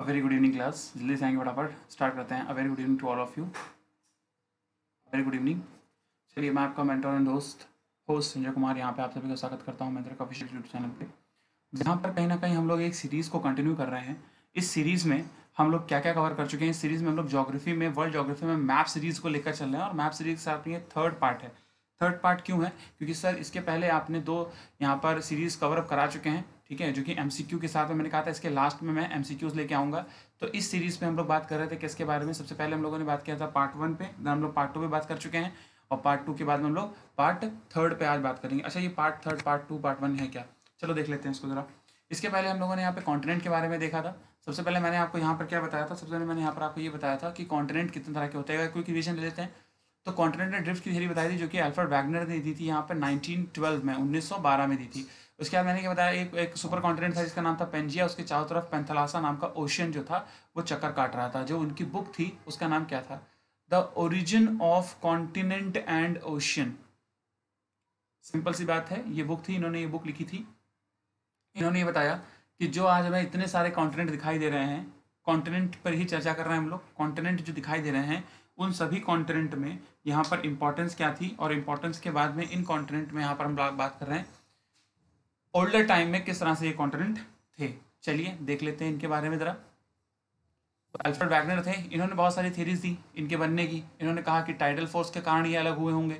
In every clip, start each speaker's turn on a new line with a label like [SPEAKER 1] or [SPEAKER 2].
[SPEAKER 1] अ very good evening class जल्दी से आएंगे फटाफट स्टार्ट करते हैं a very good evening to all of you very good evening चलिए मैं आपका मेंटर एंड दोस्त होस्ट संजय कुमार यहाँ पे आप सभी का स्वागत करता हूँ मैं तेरा ऑफिशियल यूट्यूब चैनल पे जहाँ पर कहीं ना कहीं हम लोग एक सीरीज़ को कंटिन्यू कर रहे हैं इस सीरीज़ में हम लोग क्या क्या कवर कर चुके हैं इस सीरीज़ में हम लोग जोग्राफी में वर्ल्ड जोग्राफी में मैप सीरीज़ को लेकर चल रहे हैं और मैप सीरीज़ के साथ ये थर्ड पार्ट है थर्ड पार्ट क्यों है क्योंकि सर इसके पहले आपने दो यहाँ पर सीरीज़ कवर अप करा चुके हैं ठीक है जो कि एम के साथ में मैंने कहा था इसके लास्ट में मैं एम लेके आऊँगा तो इस सीरीज़ पे हम लोग बात कर रहे थे किसके बारे में सबसे पहले हम लोगों ने बात किया था पार्ट वन पे दैन हम लोग पार्ट टू पे बात कर चुके हैं और पार्ट टू के बाद में हम लोग पार्ट थर्ड पे आज बात करेंगे अच्छा ये part third part two part one है क्या चलो देख लेते हैं इसको ज़रा इसके पहले हम लोगों ने यहाँ पे कॉन्टिनेंट के बारे में देखा था सबसे पहले मैंने आपको यहाँ पर क्या बताया था सबसे पहले मैंने यहाँ पर आपको ये बताया था कि कॉन्टिनेंट कितने तरह के होते हैं क्विक रीजन ले लेते हैं तो कॉन्टिनेंट ड्रिफ्ट की थेरी बताई थी जो कि अल्फ्रेड वैगनर ने दी थी यहाँ पर नाइनटीन में उन्नीस में दी थी उसके बाद मैंने क्या बताया एक एक सुपर कॉन्टिनेंट था जिसका नाम था पेंजिया उसके चारों तरफ पेंथलासा नाम का ओशियन जो था वो चक्कर काट रहा था जो उनकी बुक थी उसका नाम क्या था the origin of continent and ocean simple सी बात है ये बुक थी इन्होंने ये बुक लिखी थी इन्होंने ये बताया कि जो आज हमें इतने सारे कॉन्टिनेंट दिखाई दे रहे हैं कॉन्टिनेंट पर ही चर्चा कर रहे हैं हम लोग कॉन्टिनेंट जो दिखाई दे रहे हैं उन सभी कॉन्टिनेंट में यहाँ पर इम्पोर्टेंस क्या थी और इम्पोर्टेंस के बाद में इन कॉन्टिनेंट में यहाँ पर हम बात कर रहे हैं ओल्डर टाइम में किस तरह से ये कॉन्टिनेंट थे चलिए देख लेते हैं इनके बारे में ज़रा तो अल्फ्रेड वैगनर थे इन्होंने बहुत सारी थीरीज दी इनके बनने की इन्होंने कहा कि टाइडल फोर्स के कारण ये अलग हुए होंगे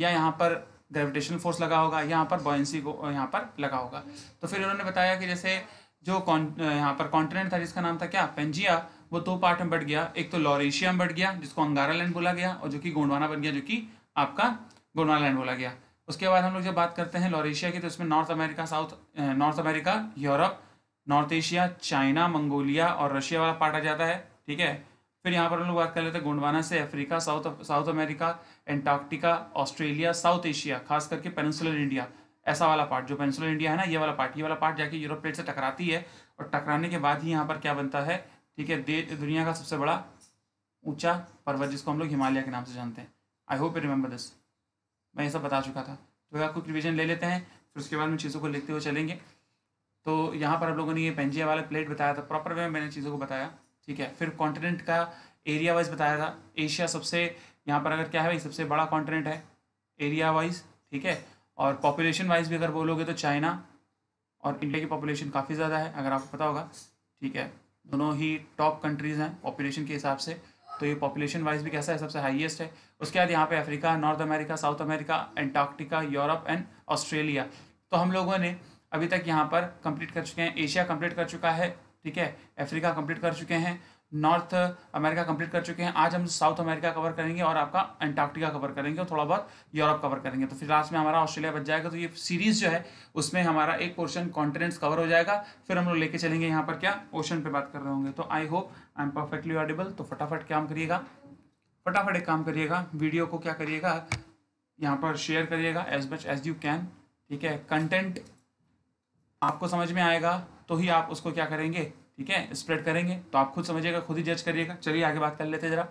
[SPEAKER 1] या यहाँ पर ग्रेविटेशन फोर्स लगा होगा यहाँ पर बॉयसी को यहाँ पर लगा होगा तो फिर इन्होंने बताया कि जैसे जो यहाँ पर कॉन्टिनेंट था जिसका नाम था क्या पेंजिया वो दो पार्ट में बढ़ गया एक तो लॉरेशिया में बढ़ गया जिसको अंगारा लैंड बोला गया और जो कि गोंडवाना बन गया जो कि आपका गोंडवाना लैंड बोला गया उसके बाद हम लोग जब बात करते हैं लॉरेशिया की तो इसमें North America South North America Europe North Asia China Mongolia और रशिया वाला पार्ट आ जाता है ठीक है फिर यहाँ पर हम लोग बात कर लेते हैं गोंडवाना से Africa South South America Antarctica Australia South Asia खास करके पेनसुलर इंडिया ऐसा वाला पार्ट जो पेनसुलर इंडिया है ना ये वाला पार्ट ये वाला पार्ट जाके यूरोप प्लेट से टकराती है और टकराने के बाद ही यहाँ पर क्या बनता है ठीक है दुनिया का सबसे बड़ा ऊंचा पर्वत जिसको हम लोग हिमालय के नाम से जानते हैं I hope you remember this मैं ये सब बता चुका था तो आपको रिविजन ले लेते हैं फिर उसके बाद में चीज़ों को लिखते हुए चलेंगे तो यहाँ पर आप लोगों ने ये पेंजिया वाला प्लेट बताया था प्रॉपर वे में मैंने चीज़ों को बताया ठीक है फिर कॉन्टिनेंट का एरिया वाइज बताया था एशिया सबसे यहाँ पर अगर क्या है भाई सबसे बड़ा कॉन्टिनेंट है एरिया वाइज ठीक है और पॉपुलेशन वाइज भी अगर बोलोगे तो चाइना और इंडिया की पॉपुलेशन काफ़ी ज़्यादा है अगर आपको पता होगा ठीक है दोनों ही टॉप कंट्रीज़ हैं पॉपुलेशन के हिसाब से तो ये पॉपुलेशन वाइज भी कैसा है सबसे हाईएस्ट है उसके बाद यहाँ पे Africa North America South America Antarctica Europe and Australia तो हम लोगों ने अभी तक यहाँ पर कंप्लीट कर चुके हैं एशिया कंप्लीट कर चुका है ठीक है अफ्रीका कंप्लीट कर चुके हैं नॉर्थ अमेरिका कंप्लीट कर चुके हैं आज हम साउथ अमेरिका कवर करेंगे और आपका अंटार्कटिका कवर करेंगे और थोड़ा बहुत यूरोप कवर करेंगे तो फिर लास्ट में हमारा ऑस्ट्रेलिया बच जाएगा तो ये सीरीज जो है उसमें हमारा एक पोर्शन कॉन्टिनेंट्स कवर हो जाएगा फिर हम लोग लेके चलेंगे यहाँ पर क्या ओशन पर बात कर रहे होंगे तो I hope I am perfectly audible तो फटाफट काम करिएगा फटाफट एक काम करिएगा वीडियो को क्या करिएगा यहाँ पर शेयर करिएगा as much as you can ठीक है कंटेंट आपको समझ में आएगा तो ही आप उसको क्या करेंगे ठीक है स्प्रेड करेंगे तो आप खुद समझिएगा खुद ही जज करिएगा चलिए आगे बात कर लेते हैं जरा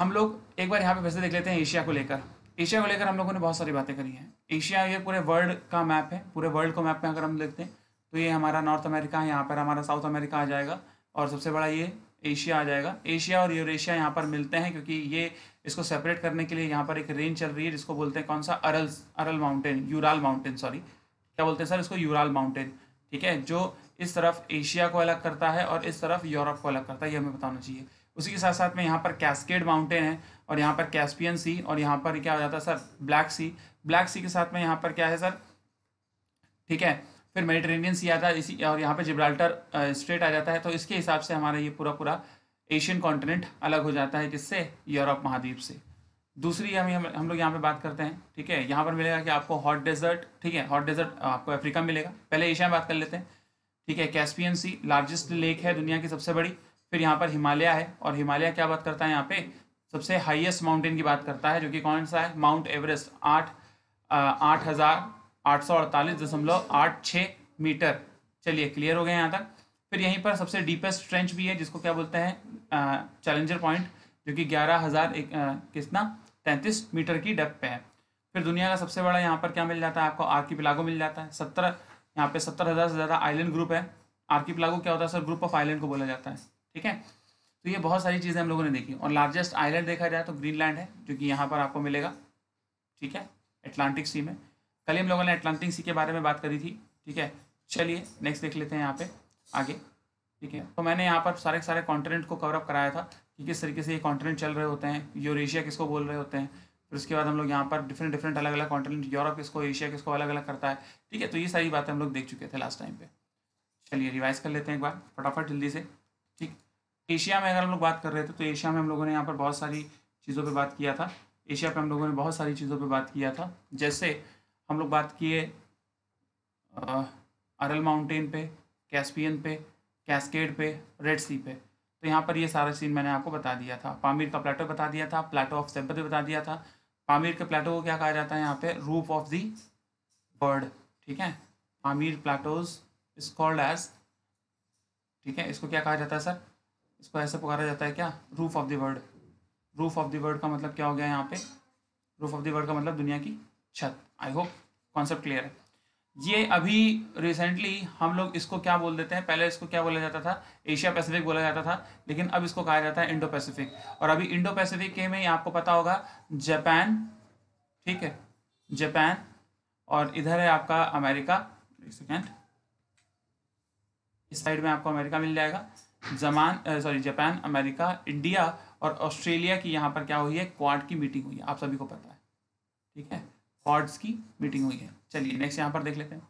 [SPEAKER 1] हम लोग एक बार यहाँ पे वैसे देख लेते हैं एशिया को लेकर एशिया को लेकर हम लोगों ने बहुत सारी बातें करी हैं एशिया ये पूरे वर्ल्ड का मैप है पूरे वर्ल्ड को मैप में अगर हम देखते हैं तो ये हमारा नॉर्थ अमेरिका है यहाँ पर हमारा साउथ अमेरिका आ जाएगा और सबसे बड़ा ये एशिया आ जाएगा एशिया और यूरेशिया यहाँ पर मिलते हैं क्योंकि ये इसको सेपरेट करने के लिए यहाँ पर एक रेंज चल रही है जिसको बोलते हैं कौन सा Aral Aral mountain Ural mountain sorry क्या बोलते हैं सर इसको यूराल माउंटेन ठीक है जो इस तरफ एशिया को अलग करता है और इस तरफ यूरोप को अलग करता है ये हमें बताना चाहिए उसी के साथ साथ में यहाँ पर कैस्केड माउंटेन है और यहाँ पर कैस्पियन सी और यहाँ पर क्या हो जाता है sir black sea black sea के साथ में यहाँ पर क्या है सर ठीक है फिर मेडिटेरेनियन सी आता है इसी और यहाँ पर जिब्राल्टर स्ट्रेट आ जाता है तो इसके हिसाब से हमारा ये पूरा पूरा एशियन कॉन्टिनेंट अलग हो जाता है किससे यूरोप महाद्वीप से दूसरी हम हम, लोग यहाँ पे बात करते हैं ठीक है यहाँ पर मिलेगा कि आपको हॉट डेजर्ट ठीक है हॉट डेजर्ट आपको अफ्रीका मिलेगा पहले एशिया में बात कर लेते हैं ठीक है कैस्पियन सी लार्जेस्ट लेक है दुनिया की सबसे बड़ी फिर यहाँ पर हिमालय है और हिमालय क्या बात करता है यहाँ पे सबसे हाईएस्ट माउंटेन की बात करता है जो कि कौन सा है माउंट एवरेस्ट आठ आठ हज़ार आठ सौ अड़तालीस दशमलव आठ छः मीटर चलिए क्लियर हो गए यहाँ तक फिर यहीं पर सबसे डीपेस्ट ट्रेंच भी है जिसको क्या बोलते हैं चैलेंजर पॉइंट जो कि ग्यारह हज़ार एक कितना तैंतीस मीटर की डेप्थ पे है फिर दुनिया का सबसे बड़ा यहाँ पर क्या मिल जाता है आपको आर्की पिलागो मिल जाता है सत्तर यहाँ पे सत्तर हज़ार से ज़्यादा आइलैंड ग्रुप है आर्की पिलागो क्या होता है सर ग्रुप ऑफ आइलैंड को बोला जाता है ठीक है तो ये बहुत सारी चीज़ें हम लोगों ने देखी और लार्जेस्ट आइलैंड देखा जाए तो ग्रीनलैंड है जो कि यहाँ पर आपको मिलेगा ठीक है एटलांटिक सी में कल हम लोगों ने अटलांटिक सी के बारे में बात करी थी ठीक है चलिए नेक्स्ट देख लेते हैं यहाँ पे आगे ठीक है तो मैंने यहाँ पर सारे सारे कॉन्टिनेंट को कवरअप कराया था कि किस तरीके से ये कॉन्टिनेंट चल रहे होते हैं यूरेशिया किसको बोल रहे होते हैं फिर उसके बाद हम लोग यहाँ पर डिफरेंट डिफरेंट अलग अलग कॉन्टिनेंट यूरोप किसको एशिया किसको अलग अलग करता है ठीक है तो ये सारी बातें हम लोग देख चुके थे लास्ट टाइम पे चलिए रिवाइज कर लेते हैं एक बार फटाफट जल्दी से ठीक एशिया में अगर हम लोग बात कर रहे थे तो एशिया में हम लोगों ने यहाँ पर बहुत सारी चीज़ों पर बात किया था एशिया पर हम लोगों ने बहुत सारी चीज़ों पर बात किया था जैसे हम लोग बात किए अरल माउंटेन पे कैस्पियन पे कैस्केड पे रेड सी पे तो यहाँ पर ये सारा सीन मैंने आपको बता दिया था पामीर का प्लेटो बता दिया था प्लेटो ऑफ सेम्पति बता दिया था पामीर के प्लेटो को क्या कहा जाता है यहाँ पे रूफ ऑफ दी वर्ड ठीक है Pamir plateaus is called as ठीक है इसको क्या कहा जाता है सर इसको ऐसे पुकारा जाता है क्या roof of the world roof of the world का मतलब क्या हो गया यहाँ पे रूफ ऑफ दर्ल्ड वर्ल्ड का मतलब दुनिया की छत आई होप कॉन्सेप्ट क्लियर है ये अभी रिसेंटली हम लोग इसको क्या बोल देते हैं पहले इसको क्या बोला जाता था एशिया पैसिफिक बोला जाता था लेकिन अब इसको कहा जाता है इंडो पैसिफिक और अभी इंडो पैसिफिक के में आपको पता होगा जापान ठीक है जापान और इधर है आपका अमेरिका एक सेकेंड इस साइड में आपको अमेरिका मिल जाएगा जमान सॉरी जापान अमेरिका इंडिया और ऑस्ट्रेलिया की यहाँ पर क्या हुई है क्वाड की मीटिंग हुई है आप सभी को पता है ठीक है क्वाड्स की मीटिंग हुई है चलिए नेक्स्ट यहाँ पर देख लेते हैं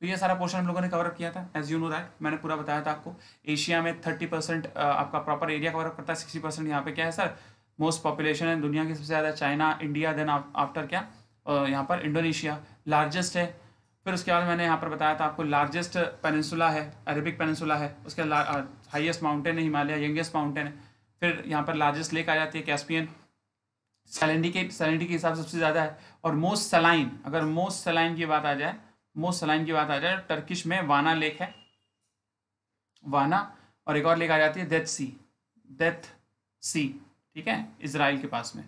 [SPEAKER 1] तो ये सारा पोर्शन हम लोगों ने कवरअप किया था एज यू नो दैट मैंने पूरा बताया था आपको एशिया में थर्टी परसेंट आपका प्रॉपर एरिया कवरअप करता है सिक्सटी परसेंट यहाँ पे क्या है सर मोस्ट पॉपुलेशन है दुनिया की सबसे ज़्यादा चाइना इंडिया देन आफ्टर क्या यहाँ पर इंडोनेशिया लार्जेस्ट है फिर उसके बाद मैंने यहाँ पर बताया था आपको लार्जेस्ट पेनसुला है अरेबिक पेनसुला है उसके हाइएस्ट माउंटेन है हिमालय यंगेस्ट माउंटेन है फिर यहाँ पर लार्जेस्ट लेक आ जाती है कैस्पियन सैलिनिटी के सैलिनिटी के हिसाब से सबसे ज़्यादा है और मोस्ट सलाइन अगर मोस्ट सलाइन की बात आ जाए मोस्ट सलाइन की बात आ जाए टर्किश में वाना लेक है वाना और एक और लेक आ जाती है डेथ सी डेथ सी ठीक है इसराइल के पास में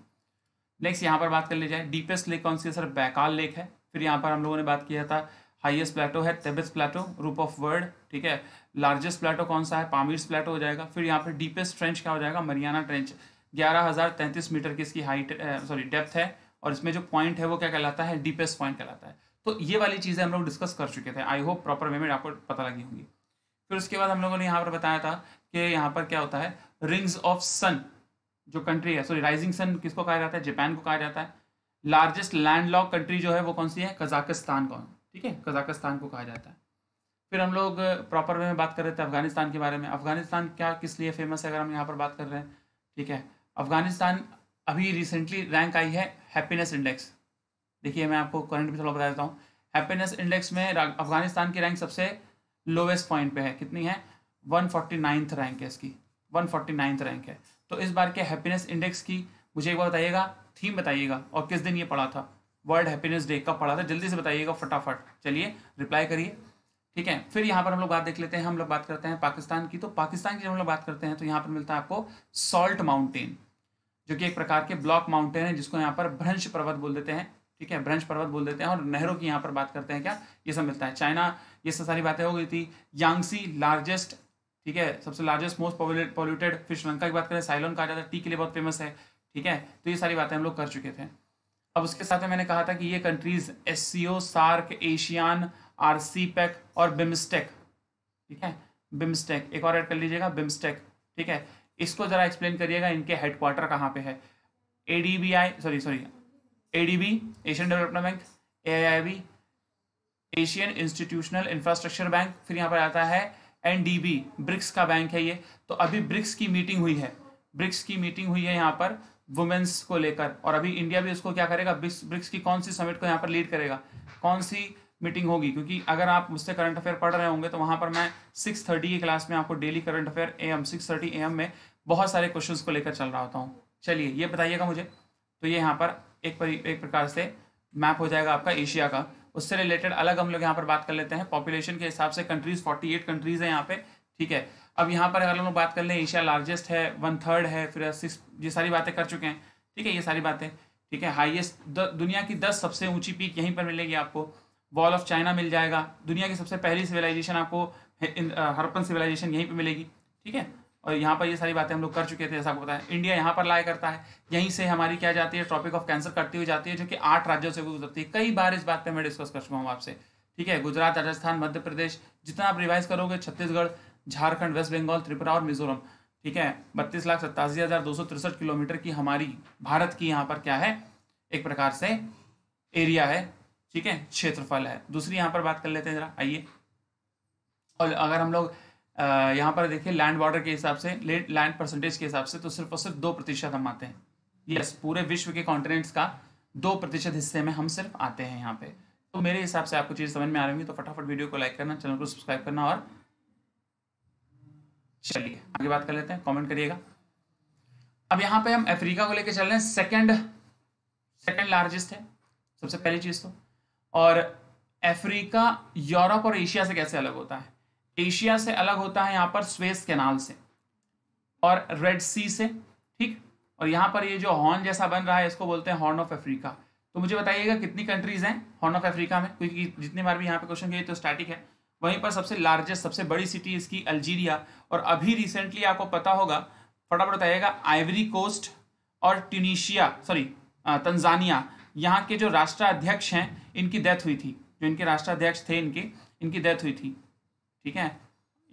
[SPEAKER 1] नेक्स्ट यहाँ पर बात कर ली जाए डीपेस्ट लेक कौन सी है सर बैकाल लेक है फिर यहाँ पर हम लोगों ने बात किया था हाईएस्ट प्लेटो है तेबस प्लेटो रूप ऑफ वर्ल्ड ठीक है लार्जेस्ट प्लेटो कौन सा है पामीर्स प्लेटो हो जाएगा फिर यहाँ पर डीपेस्ट ट्रेंच क्या हो जाएगा मरियाना ट्रेंच ग्यारह हज़ार तैंतीस मीटर की इसकी हाइट सॉरी डेप्थ है और इसमें जो पॉइंट है वो क्या कहलाता है डीपेस्ट पॉइंट कहलाता है तो ये वाली चीज़ें हम लोग डिस्कस कर चुके थे आई होप प्रॉपर वे में आपको पता लगी होंगी फिर उसके बाद हम लोगों ने यहाँ पर बताया था कि यहाँ पर क्या होता है रिंग्स ऑफ सन जो कंट्री है सॉरी राइजिंग सन किसको कहा जाता है जापान को कहा जाता है लार्जेस्ट लैंड लॉक कंट्री जो है वो कौन सी है कजाकिस्तान कौन ठीक है कजाकिस्तान को कहा जाता है फिर हम लोग प्रॉपर वे में बात कर रहे थे अफगानिस्तान के बारे में अफगानिस्तान क्या किस लिए फेमस है अगर हम यहाँ पर बात कर रहे हैं ठीक है अफगानिस्तान अभी रिसेंटली रैंक आई है हैप्पीनेस इंडेक्स देखिए मैं आपको करंट भी थोड़ा बता देता हूँ हैप्पीनेस इंडेक्स में अफगानिस्तान की रैंक सबसे लोवेस्ट पॉइंट पे है कितनी है वन फोर्टी नाइन्थ रैंक है इसकी वन फोर्टी नाइन्थ रैंक है तो इस बार के हैप्पीनेस इंडेक्स की मुझे एक बार बताइएगा थीम बताइएगा और किस दिन ये पढ़ा था वर्ल्ड हैप्पीनेस डे कब पढ़ा था जल्दी से बताइएगा फटाफट चलिए रिप्लाई करिए ठीक है फिर यहाँ पर हम लोग बात देख लेते हैं हम लोग बात करते हैं पाकिस्तान की तो पाकिस्तान की जब हम लोग बात करते हैं तो यहाँ पर मिलता है आपको सॉल्ट माउंटेन जो कि एक प्रकार के ब्लॉक माउंटेन है जिसको यहाँ पर भ्रंश पर्वत बोल देते हैं ठीक है भ्रंश पर्वत बोल देते हैं और नहरों की यहाँ पर बात करते हैं क्या ये सब मिलता है चाइना ये सब सारी बातें हो गई थी यांगसी लार्जेस्ट ठीक है सबसे लार्जेस्ट मोस्ट पॉल्यूटेड फिर श्रीलंका की बात करें साइलोन कहा जाता है टी के लिए बहुत फेमस है ठीक है तो ये सारी बातें हम लोग कर चुके थे अब उसके साथ में मैंने कहा था कि ये countries as SAARC ASEAN RCEP और बिमस्टेक ठीक है बिमस्टेक एक और ऐड कर लीजिएगा बिमस्टेक ठीक है इसको ज़रा एक्सप्लेन करिएगा इनके हेडक्वार्टर कहाँ पे है A D B I sorry sorry A D B Asian Development Bank A I I B Asian Institutional Infrastructure Bank फिर यहाँ पर आता है एन डी बी ब्रिक्स का बैंक है ये तो अभी ब्रिक्स की मीटिंग हुई है ब्रिक्स की मीटिंग हुई है यहाँ पर वुमेन्स को लेकर और अभी इंडिया भी उसको क्या करेगा ब्रिक्स की कौन सी समिट को यहाँ पर लीड करेगा कौन सी मीटिंग होगी क्योंकि अगर आप मुझसे करंट अफेयर पढ़ रहे होंगे तो वहाँ पर मैं सिक्स थर्टी की क्लास में आपको daily current affair A M six thirty A M में बहुत सारे क्वेश्चन को लेकर चल रहा होता हूँ चलिए ये बताइएगा मुझे तो ये यहाँ पर एक परि एक प्रकार से मैप हो जाएगा आपका एशिया का उससे रिलेटेड अलग हम लोग यहाँ पर बात कर लेते हैं पॉपुलेशन के हिसाब से कंट्रीज फोर्टी एट कंट्रीज है यहाँ पे ठीक है अब यहाँ पर अगर हम लोग बात कर लें एशिया लार्जेस्ट है वन थर्ड है फिर सिक्स ये सारी बातें कर चुके हैं ठीक है ये सारी बातें ठीक है हाईएस्ट दुनिया की दस सबसे ऊंची पीक यहीं पर मिलेगी आपको वॉल ऑफ चाइना मिल जाएगा दुनिया की सबसे पहली सिविलाइजेशन आपको हरपन सिविलाइजेशन यहीं पर मिलेगी ठीक है और यहाँ पर ये सारी बातें हम लोग कर चुके थे जैसा आपको बताया है इंडिया यहाँ पर लाया करता है यहीं से हमारी क्या जाती है ट्रॉपिक ऑफ कैंसर करती हुई जाती है जो कि आठ राज्यों से गुजरती है कई बार इस बात पर मैं डिस्कस कर चुका हूँ आपसे ठीक है गुजरात राजस्थान मध्य प्रदेश जितना आप रिवाइज करोगे छत्तीसगढ़ झारखंड वेस्ट बंगाल त्रिपुरा और मिजोरम ठीक है बत्तीस लाख सत्तासी हज़ार दो सौ तिरसठ किलोमीटर की हमारी भारत की यहाँ पर क्या है एक प्रकार से एरिया है ठीक है क्षेत्रफल है दूसरी यहां पर बात कर लेते हैं जरा आइए और अगर हम लोग यहाँ पर देखें लैंड बॉर्डर के हिसाब से लैंड परसेंटेज के हिसाब से तो सिर्फ और सिर्फ दो प्रतिशत हम आते हैं यस पूरे विश्व के कॉन्टिनेंट्स का दो प्रतिशत हिस्से में हम सिर्फ आते हैं यहाँ पे तो मेरे हिसाब से आपको चीज़ समझ में आ रही होगी तो फटाफट वीडियो को लाइक करना चैनल को सब्सक्राइब करना और चलिए आगे बात कर लेते हैं कॉमेंट करिएगा अब यहाँ पे हम अफ्रीका को लेकर चल रहे हैं सेकंड सेकंड लार्जेस्ट है सबसे पहली चीज़ तो और अफ्रीका यूरोप और एशिया से कैसे अलग होता है एशिया से अलग होता है यहाँ पर स्वेस कैनाल से और रेड सी से ठीक और यहाँ पर ये जो हॉर्न जैसा बन रहा है इसको बोलते हैं हॉर्न ऑफ अफ्रीका तो मुझे बताइएगा कितनी कंट्रीज हैं हॉर्न ऑफ अफ्रीका में क्योंकि जितनी बार भी यहाँ पे क्वेश्चन किए तो स्टैटिक है वहीं पर सबसे लार्जेस्ट सबसे बड़ी सिटी इसकी अल्जीरिया और अभी रिसेंटली आपको पता होगा फटाफट बताइएगा आइवरी कोस्ट और ट्यूनिशिया सॉरी तंजानिया यहाँ के जो राष्ट्राध्यक्ष हैं इनकी डेथ हुई थी जो इनके राष्ट्राध्यक्ष थे इनके इनकी डेथ हुई थी ठीक है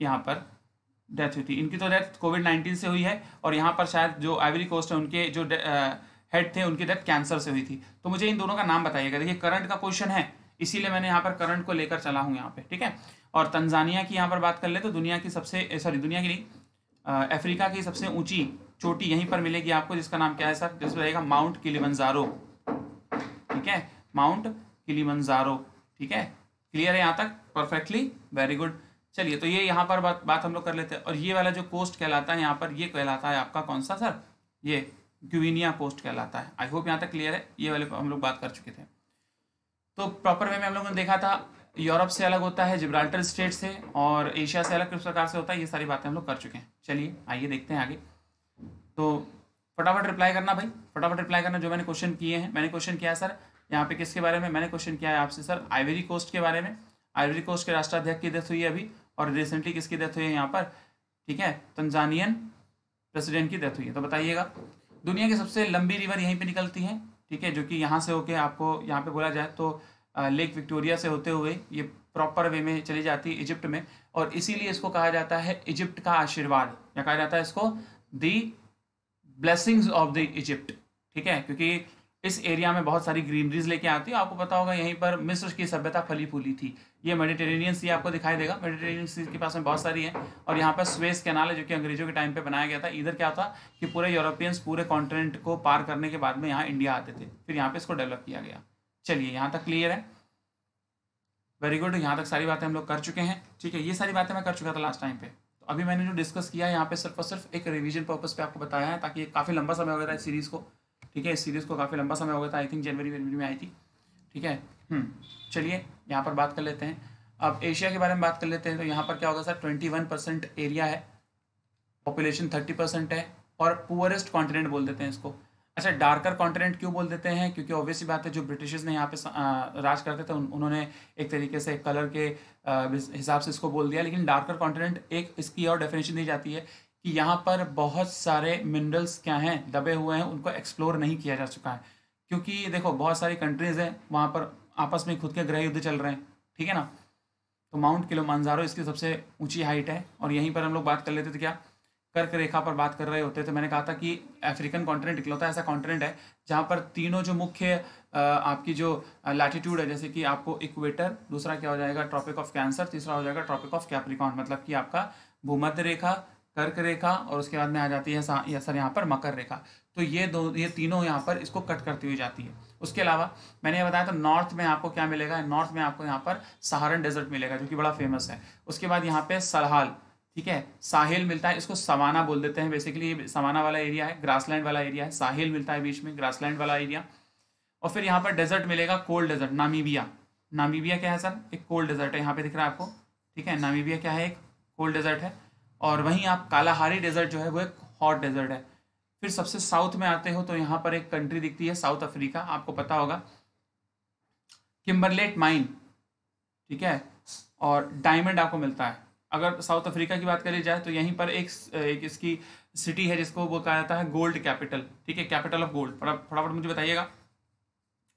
[SPEAKER 1] यहाँ पर डेथ हुई थी इनकी तो डेथ कोविड नाइन्टीन से हुई है और यहाँ पर शायद जो आइवरी कोस्ट है उनके जो हेड थे उनकी डेथ कैंसर से हुई थी तो मुझे इन दोनों का नाम बताइएगा देखिए करंट का क्वेश्चन है इसीलिए मैंने यहाँ पर करंट को लेकर चला हूँ यहाँ पे ठीक है और तंजानिया की यहाँ पर बात कर ले तो दुनिया की सबसे सॉरी दुनिया की नहीं अफ्रीका की सबसे ऊंची चोटी यहीं पर मिलेगी आपको जिसका नाम क्या है सर जिसमें रहेगा माउंट किलिमंजारो ठीक है माउंट किलीमंजारो ठीक है क्लियर है यहाँ तक परफेक्टली वेरी गुड चलिए तो ये यहाँ पर बात बात हम लोग कर लेते हैं और ये वाला जो कोस्ट कहलाता है यहाँ पर ये कहलाता है आपका कौन सा सर ये ग्यूनिया कोस्ट कहलाता है आई होप यहाँ तक क्लियर है ये वाले हम लोग बात कर चुके थे तो प्रॉपर वे में हम लोगों ने देखा था यूरोप से अलग होता है जिब्राल्टर स्टेट से और एशिया से अलग किस प्रकार से होता है ये सारी बातें हम लोग कर चुके हैं चलिए आइए देखते हैं आगे तो फटाफट रिप्लाई करना भाई फटाफट रिप्लाई करना जो मैंने क्वेश्चन किए हैं मैंने क्वेश्चन किया है सर यहाँ पे किसके बारे में मैंने क्वेश्चन किया है आपसे सर आइवेरी कोस्ट के बारे में आइवेरी कोस्ट के राष्ट्राध्यक्ष की डेथ हुई है अभी और रिसेंटली किसकी डेथ हुई है यहाँ पर ठीक है तंजानियन प्रेसिडेंट की डेथ हुई है तो बताइएगा दुनिया की सबसे लंबी रिवर यहीं पर निकलती है ठीक है जो कि यहाँ से होके आपको यहाँ पे बोला जाए तो लेक विक्टोरिया से होते हुए ये प्रॉपर वे में चली जाती है इजिप्ट में और इसीलिए इसको कहा जाता है इजिप्ट का आशीर्वाद या कहा जाता है इसको the blessings of the Egypt ठीक है क्योंकि इस एरिया में बहुत सारी ग्रीनरीज लेके आती है आपको पता होगा यहीं पर मिस्र की सभ्यता फली फूली थी ये मेडिटेरेनियन सी आपको दिखाई देगा मेडिटेरेनियन सी के पास में बहुत सारी है और यहाँ पर स्वेस कैनाल है जो कि अंग्रेजों के टाइम पे बनाया गया था इधर क्या था कि पूरे यूरोपियंस पूरे कॉन्टिनेंट को पार करने के बाद में यहाँ इंडिया आते थे फिर यहाँ पे इसको डेवलप किया गया चलिए यहाँ तक क्लियर है वेरी गुड यहाँ तक सारी बातें हम लोग कर चुके हैं ठीक है ये सारी बातें मैं कर चुका था लास्ट टाइम पर अभी मैंने जो डिस्कस किया है यहाँ पे सिर्फ और सिर्फ एक रिवीजन पर्पस पे आपको बताया है ताकि काफ़ी लंबा समय हो गया था इस सीरीज़ को ठीक है इस सीरीज़ को काफ़ी लंबा समय हो गया था आई थिंक जनवरी जनवरी में आई थी ठीक है हम्म, चलिए यहाँ पर बात कर लेते हैं अब एशिया के बारे में बात कर लेते हैं तो यहाँ पर क्या होगा sir twenty one percent area है पॉपुलेशन थर्टी परसेंट है और पुअरेस्ट कॉन्टिनेंट बोल देते हैं इसको अच्छा डार्कर कॉन्टिनेंट क्यों बोल देते हैं क्योंकि ऑब्वियसली बात है जो ब्रिटिशर्स ने यहाँ पे राज करते थे उन्होंने एक तरीके से कलर के हिसाब से इसको बोल दिया लेकिन डार्कर कॉन्टिनेंट एक इसकी और डेफिनेशन दी जाती है कि यहाँ पर बहुत सारे मिनरल्स क्या हैं दबे हुए हैं उनको एक्सप्लोर नहीं किया जा चुका है क्योंकि देखो बहुत सारी कंट्रीज़ हैं वहाँ पर आपस में खुद के ग्रह युद्ध चल रहे हैं ठीक है ना तो माउंट किलोमानजारो इसकी सबसे ऊंची हाइट है और यहीं पर हम लोग बात कर लेते थे क्या कर्क रेखा पर बात कर रहे होते तो मैंने कहा था कि अफ्रीकन कॉन्टिनेंट इकलौता ऐसा कॉन्टिनेंट है जहाँ पर तीनों जो मुख्य आपकी जो लैटिट्यूड है जैसे कि आपको इक्वेटर दूसरा क्या हो जाएगा ट्रॉपिक ऑफ कैंसर तीसरा हो जाएगा ट्रॉपिक ऑफ कैप्रिकॉन मतलब कि आपका भूमध्य रेखा कर्क रेखा और उसके बाद में आ जाती है या सर यहाँ पर मकर रेखा तो ये दो ये तीनों यहाँ पर इसको कट करती हुई जाती है उसके अलावा मैंने ये बताया था नॉर्थ में आपको क्या मिलेगा नॉर्थ में आपको यहाँ पर सहारन डेजर्ट मिलेगा जो कि बड़ा फेमस है उसके बाद यहाँ पे सलहाल ठीक है साहिल मिलता है इसको सवाना बोल देते हैं बेसिकली ये सवाना वाला एरिया है ग्रासलैंड वाला एरिया है साहिल मिलता है बीच में ग्रासलैंड वाला एरिया और फिर यहाँ पर डेजर्ट मिलेगा कोल्ड डेजर्ट नामीबिया नामीबिया क्या है सर एक कोल्ड डेजर्ट है यहाँ पे दिख रहा है आपको ठीक है नामीबिया क्या है एक कोल्ड डेजर्ट है और वहीं आप कालाहारी डेजर्ट जो है वो एक हॉट डेजर्ट है फिर सबसे साउथ में आते हो तो यहाँ पर एक कंट्री दिखती है साउथ अफ्रीका आपको पता होगा किम्बरलेट माइन ठीक है और डायमंड आपको मिलता है अगर साउथ अफ्रीका की बात करी जाए तो यहीं पर एक, एक इसकी सिटी है जिसको वो कहा जाता है गोल्ड कैपिटल ठीक है कैपिटल ऑफ गोल्ड फटाफट मुझे बताइएगा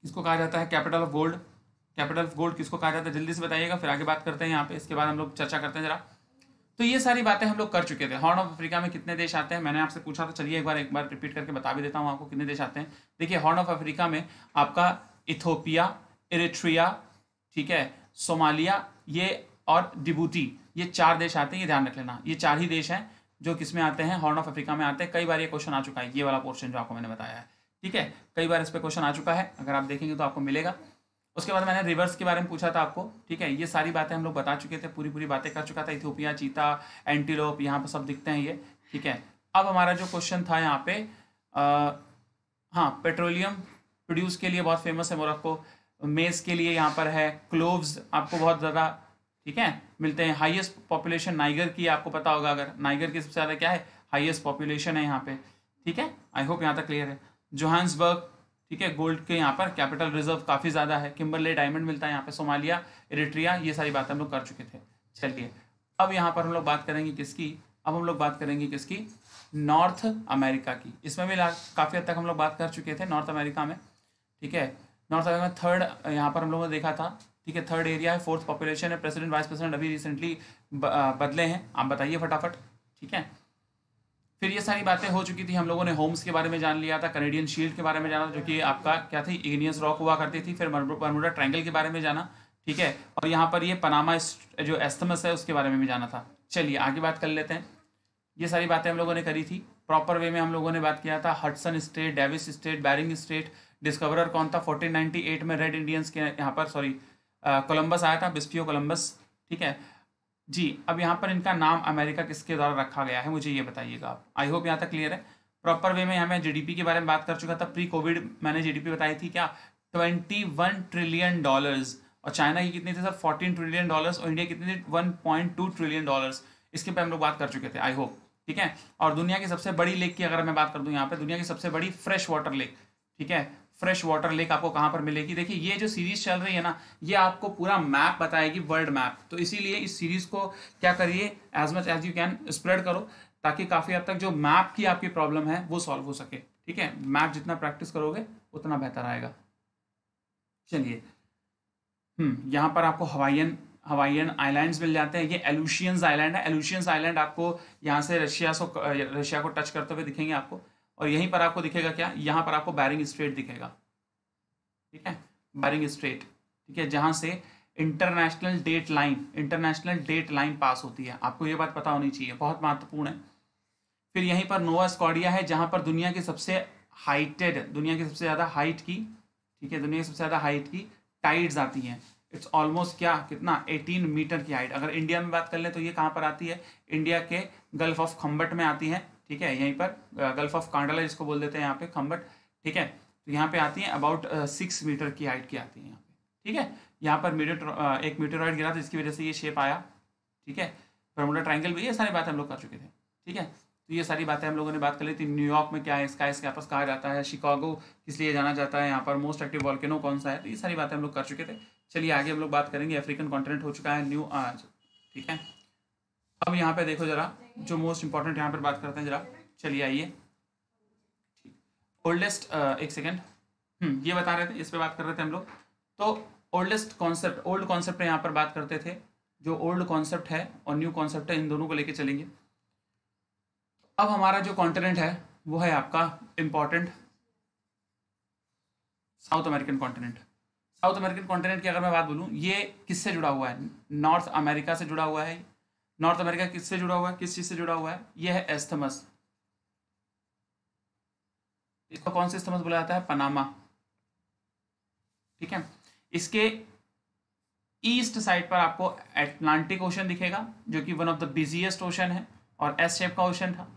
[SPEAKER 1] इसको कहा जाता है capital of gold capital of gold किसको कहा जाता है जल्दी से बताइएगा फिर आगे बात करते हैं यहाँ पे इसके बाद हम लोग चर्चा करते हैं जरा तो ये सारी बातें हम लोग कर चुके थे हॉर्न ऑफ अफ्रीका में कितने देश आते हैं मैंने आपसे पूछा तो चलिए एक बार एक बार रिपीट करके बता भी देता हूँ आपको कितने देश आते हैं देखिए हॉर्न ऑफ अफ्रीका में आपका इथोपिया इरेट्रिया ठीक है सोमालिया ये और डिबूती ये चार देश आते हैं ये ध्यान रख लेना ये चार ही देश हैं जो किसमें आते हैं हॉर्न ऑफ अफ्रीका में आते हैं कई बार ये क्वेश्चन आ चुका है ये वाला पोर्शन जो आपको मैंने बताया है ठीक है कई बार इस पर क्वेश्चन आ चुका है अगर आप देखेंगे तो आपको मिलेगा उसके बाद मैंने रिवर्स के बारे में पूछा था आपको ठीक है ये सारी बातें हम लोग बता चुके थे पूरी पूरी बातें कर चुका था इथियोपिया चीता एंटीलोप यहाँ पर सब दिखते हैं ये ठीक है अब हमारा जो क्वेश्चन था यहाँ पे हाँ पेट्रोलियम प्रोड्यूस के लिए बहुत फेमस है मोरक्को मेज़ के लिए यहाँ पर है क्लोव्स आपको बहुत ज़्यादा ठीक है मिलते हैं हाईएस्ट पॉपुलेशन नाइगर की आपको पता होगा अगर नाइगर की सबसे ज़्यादा क्या है हाईएस्ट पॉपुलेशन है यहाँ पे ठीक है आई होप यहाँ तक क्लियर है जोहान्सबर्ग ठीक है गोल्ड के यहाँ पर कैपिटल रिजर्व काफ़ी ज़्यादा है किम्बरले डायमंड मिलता है यहाँ पे सोमालिया इरेट्रिया ये सारी बातें हम लोग कर चुके थे चलिए अब यहाँ पर हम लोग बात करेंगे किसकी अब हम लोग बात करेंगे किसकी नॉर्थ अमेरिका की इसमें भी काफ़ी हद तक हम लोग बात कर चुके थे नॉर्थ अमेरिका में ठीक है नॉर्थ अमेरिका में थर्ड यहाँ पर हम लोगों ने देखा था ठीक है थर्ड एरिया है फोर्थ पॉपुलेशन है प्रेसिडेंट वाइस प्रेसिडेंट अभी रिसेंटली बदले हैं आप बताइए फटाफट ठीक है फिर ये सारी बातें हो चुकी थी हम लोगों ने होम्स के बारे में जान लिया था कनेडियन शील्ड के बारे में जाना जो कि आपका क्या थी इग्नियस रॉक हुआ करती थी फिर बर्मुडा ट्रायंगल के बारे में जाना ठीक है और यहाँ पर ये पनामा जो एस्थमस है उसके बारे में भी जाना था चलिए आगे बात कर लेते हैं ये सारी बातें हम लोगों ने करी थी प्रॉपर वे में हम लोगों ने बात किया था Hudson strait Davis strait Bering strait discoverer कौन था फोर्टीन में रेड इंडियंस के यहाँ पर सॉरी कोलंबस आया था बिस्पियो कोलंबस ठीक है जी अब यहाँ पर इनका नाम अमेरिका किसके द्वारा रखा गया है मुझे ये बताइएगा आप आई होप यहाँ तक क्लियर है प्रॉपर वे में यहाँ मैं जीडीपी के बारे में बात कर चुका था प्री कोविड मैंने जीडीपी बताई थी क्या ट्वेंटी वन ट्रिलियन डॉलर्स और चाइना की कितनी थी सर फोर्टीन ट्रिलियन डॉलर्स और इंडिया कितनी थी one point two trillion dollars इसके पे हम लोग बात कर चुके थे आई होप ठीक है और दुनिया की सबसे बड़ी लेक की अगर मैं बात कर दूँ यहाँ पर दुनिया की सबसे बड़ी फ्रेश वाटर लेक ठीक है फ्रेश वाटर लेक आपको कहाँ पर मिलेगी देखिए ये जो सीरीज चल रही है ना ये आपको पूरा मैप बताएगी वर्ल्ड मैप तो इसीलिए इस सीरीज को क्या करिए as much as you can spread करो ताकि काफ़ी हद तक जो मैप की आपकी प्रॉब्लम है वो सॉल्व हो सके ठीक है मैप जितना प्रैक्टिस करोगे उतना बेहतर आएगा चलिए हम्म, यहाँ पर आपको हवाइन हवाइन आइलैंड्स मिल जाते हैं ये एलुशियंस आइलैंड है एलुशियंस आइलैंड आपको यहाँ से रशिया से रशिया को टच करते हुए दिखेंगे आपको और यहीं पर आपको दिखेगा क्या यहाँ पर आपको बैरिंग स्ट्रेट दिखेगा ठीक है बैरिंग स्ट्रेट ठीक है जहाँ से international date line international date line pass होती है आपको ये बात पता होनी चाहिए बहुत महत्वपूर्ण है फिर यहीं पर नोवा स्कॉडिया है जहाँ पर दुनिया की सबसे हाइटेड दुनिया की सबसे ज़्यादा हाइट की ठीक है दुनिया की सबसे ज़्यादा हाइट की टाइड्स आती हैं इट्स ऑलमोस्ट क्या कितना 18 मीटर की हाइट अगर इंडिया में बात कर लें तो ये कहाँ पर आती है इंडिया के गल्फ ऑफ खम्बट में आती है ठीक है यहीं पर गल्फ ऑफ कांडला जिसको बोल देते हैं यहाँ पे खम्बट ठीक है तो यहाँ पे आती है अबाउट सिक्स मीटर की हाइट की आती है यहाँ पे ठीक है यहाँ पर मीटर एक मीटरॉइड गिरा था जिसकी वजह से ये शेप आया ठीक है परमोडा ट्राइंगल भी ये सारी बातें हम लोग कर चुके थे ठीक है तो ये सारी बातें हम लोगों ने बात कर ली थी न्यूयॉर्क में क्या है इसका इसके आपस कहा जाता है शिकागो किस लिए जाना जाता है यहाँ पर मोस्ट एक्टिव वॉल्केनो कौन सा है तो ये सारी बातें हम लोग कर चुके थे चलिए आगे हम लोग बात करेंगे अफ्रीकन कॉन्टिनेंट हो चुका है न्यू ठीक है अब यहाँ पे देखो जरा जो मोस्ट इंपॉर्टेंट यहाँ पर बात करते हैं जरा चलिए आइए ओल्डेस्ट एक सेकेंड हम्म, ये बता रहे थे इस पर बात कर रहे थे हम लोग तो ओल्डेस्ट कॉन्सेप्ट ओल्ड कॉन्सेप्ट यहाँ पर बात करते थे जो ओल्ड कॉन्सेप्ट है और न्यू कॉन्सेप्ट है इन दोनों को लेके चलेंगे अब हमारा जो कॉन्टिनेंट है वो है आपका important South American continent South American continent की अगर मैं बात बोलूँ ये किससे जुड़ा हुआ है नॉर्थ अमेरिका से जुड़ा हुआ है नॉर्थ अमेरिका किससे जुड़ा हुआ है किस चीज से जुड़ा हुआ है यह है एस्थमस इसको कौन से एस्थमस बोला जाता है पनामा ठीक है इसके ईस्ट साइड पर आपको एटलांटिक ओशन दिखेगा जो कि one of the busiest ocean है और एस शेप का ओशन था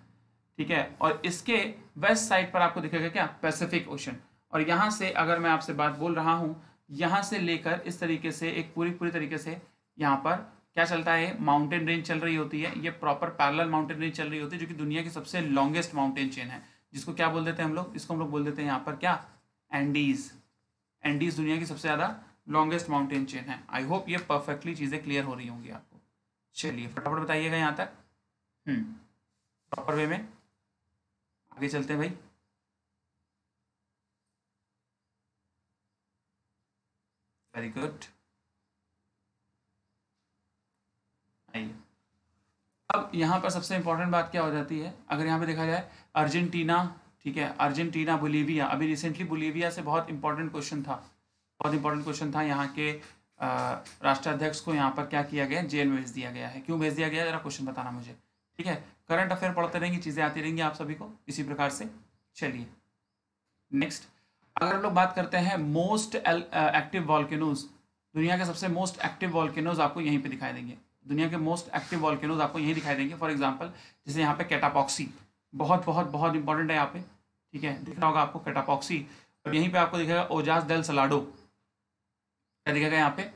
[SPEAKER 1] ठीक है और इसके वेस्ट साइड पर आपको दिखेगा क्या पैसिफिक ओशन और यहां से अगर मैं आपसे बात बोल रहा हूं यहां से लेकर इस तरीके से एक पूरी पूरी तरीके से यहां पर क्या चलता है माउंटेन रेंज चल रही होती है ये प्रॉपर पैरल माउंटेन रेंज चल रही होती है जो कि दुनिया की सबसे लॉन्गेस्ट माउंटेन चेन है जिसको क्या बोल देते हैं हम लोग इसको हम लोग बोल देते हैं यहाँ पर क्या एंडीज एंडीज दुनिया की सबसे ज़्यादा लॉन्गेस्ट माउंटेन चेन है आई होप ये परफेक्टली चीज़ें क्लियर हो रही होंगी आपको चलिए फटाफट बताइएगा यहाँ तक प्रॉपर हम्म, वे में आगे चलते हैं भाई वेरी गुड आइए अब यहाँ पर सबसे इंपॉर्टेंट बात क्या हो जाती है अगर यहाँ पे देखा जाए अर्जेंटीना ठीक है अर्जेंटीना बुलीविया अभी रिसेंटली बुलीविया से बहुत इंपॉर्टेंट क्वेश्चन था बहुत इंपॉर्टेंट क्वेश्चन था यहाँ के राष्ट्राध्यक्ष को यहाँ पर क्या किया गया जेल में भेज दिया गया है क्यों भेज दिया गया जरा क्वेश्चन बताना मुझे ठीक है करंट अफेयर पढ़ते रहेंगे चीज़ें आती रहेंगी आप सभी को इसी प्रकार से चलिए नेक्स्ट अगर हम लोग बात करते हैं मोस्ट एक्टिव वॉल्केनोज दुनिया के सबसे मोस्ट एक्टिव वॉल्केनोज आपको यहीं पे दिखाई देंगे दुनिया के मोस्ट एक्टिव वॉल्केनोज आपको यहीं दिखाई देंगे फॉर एग्जाम्पल जैसे यहाँ पे कैटापॉक्सी बहुत बहुत बहुत इंपॉर्टेंट है यहाँ पे ठीक है दिख रहा होगा आपको कैटापॉक्सी और यहीं पे आपको दिखेगा ओजास डेल सलाडो क्या दिखेगा यहाँ पे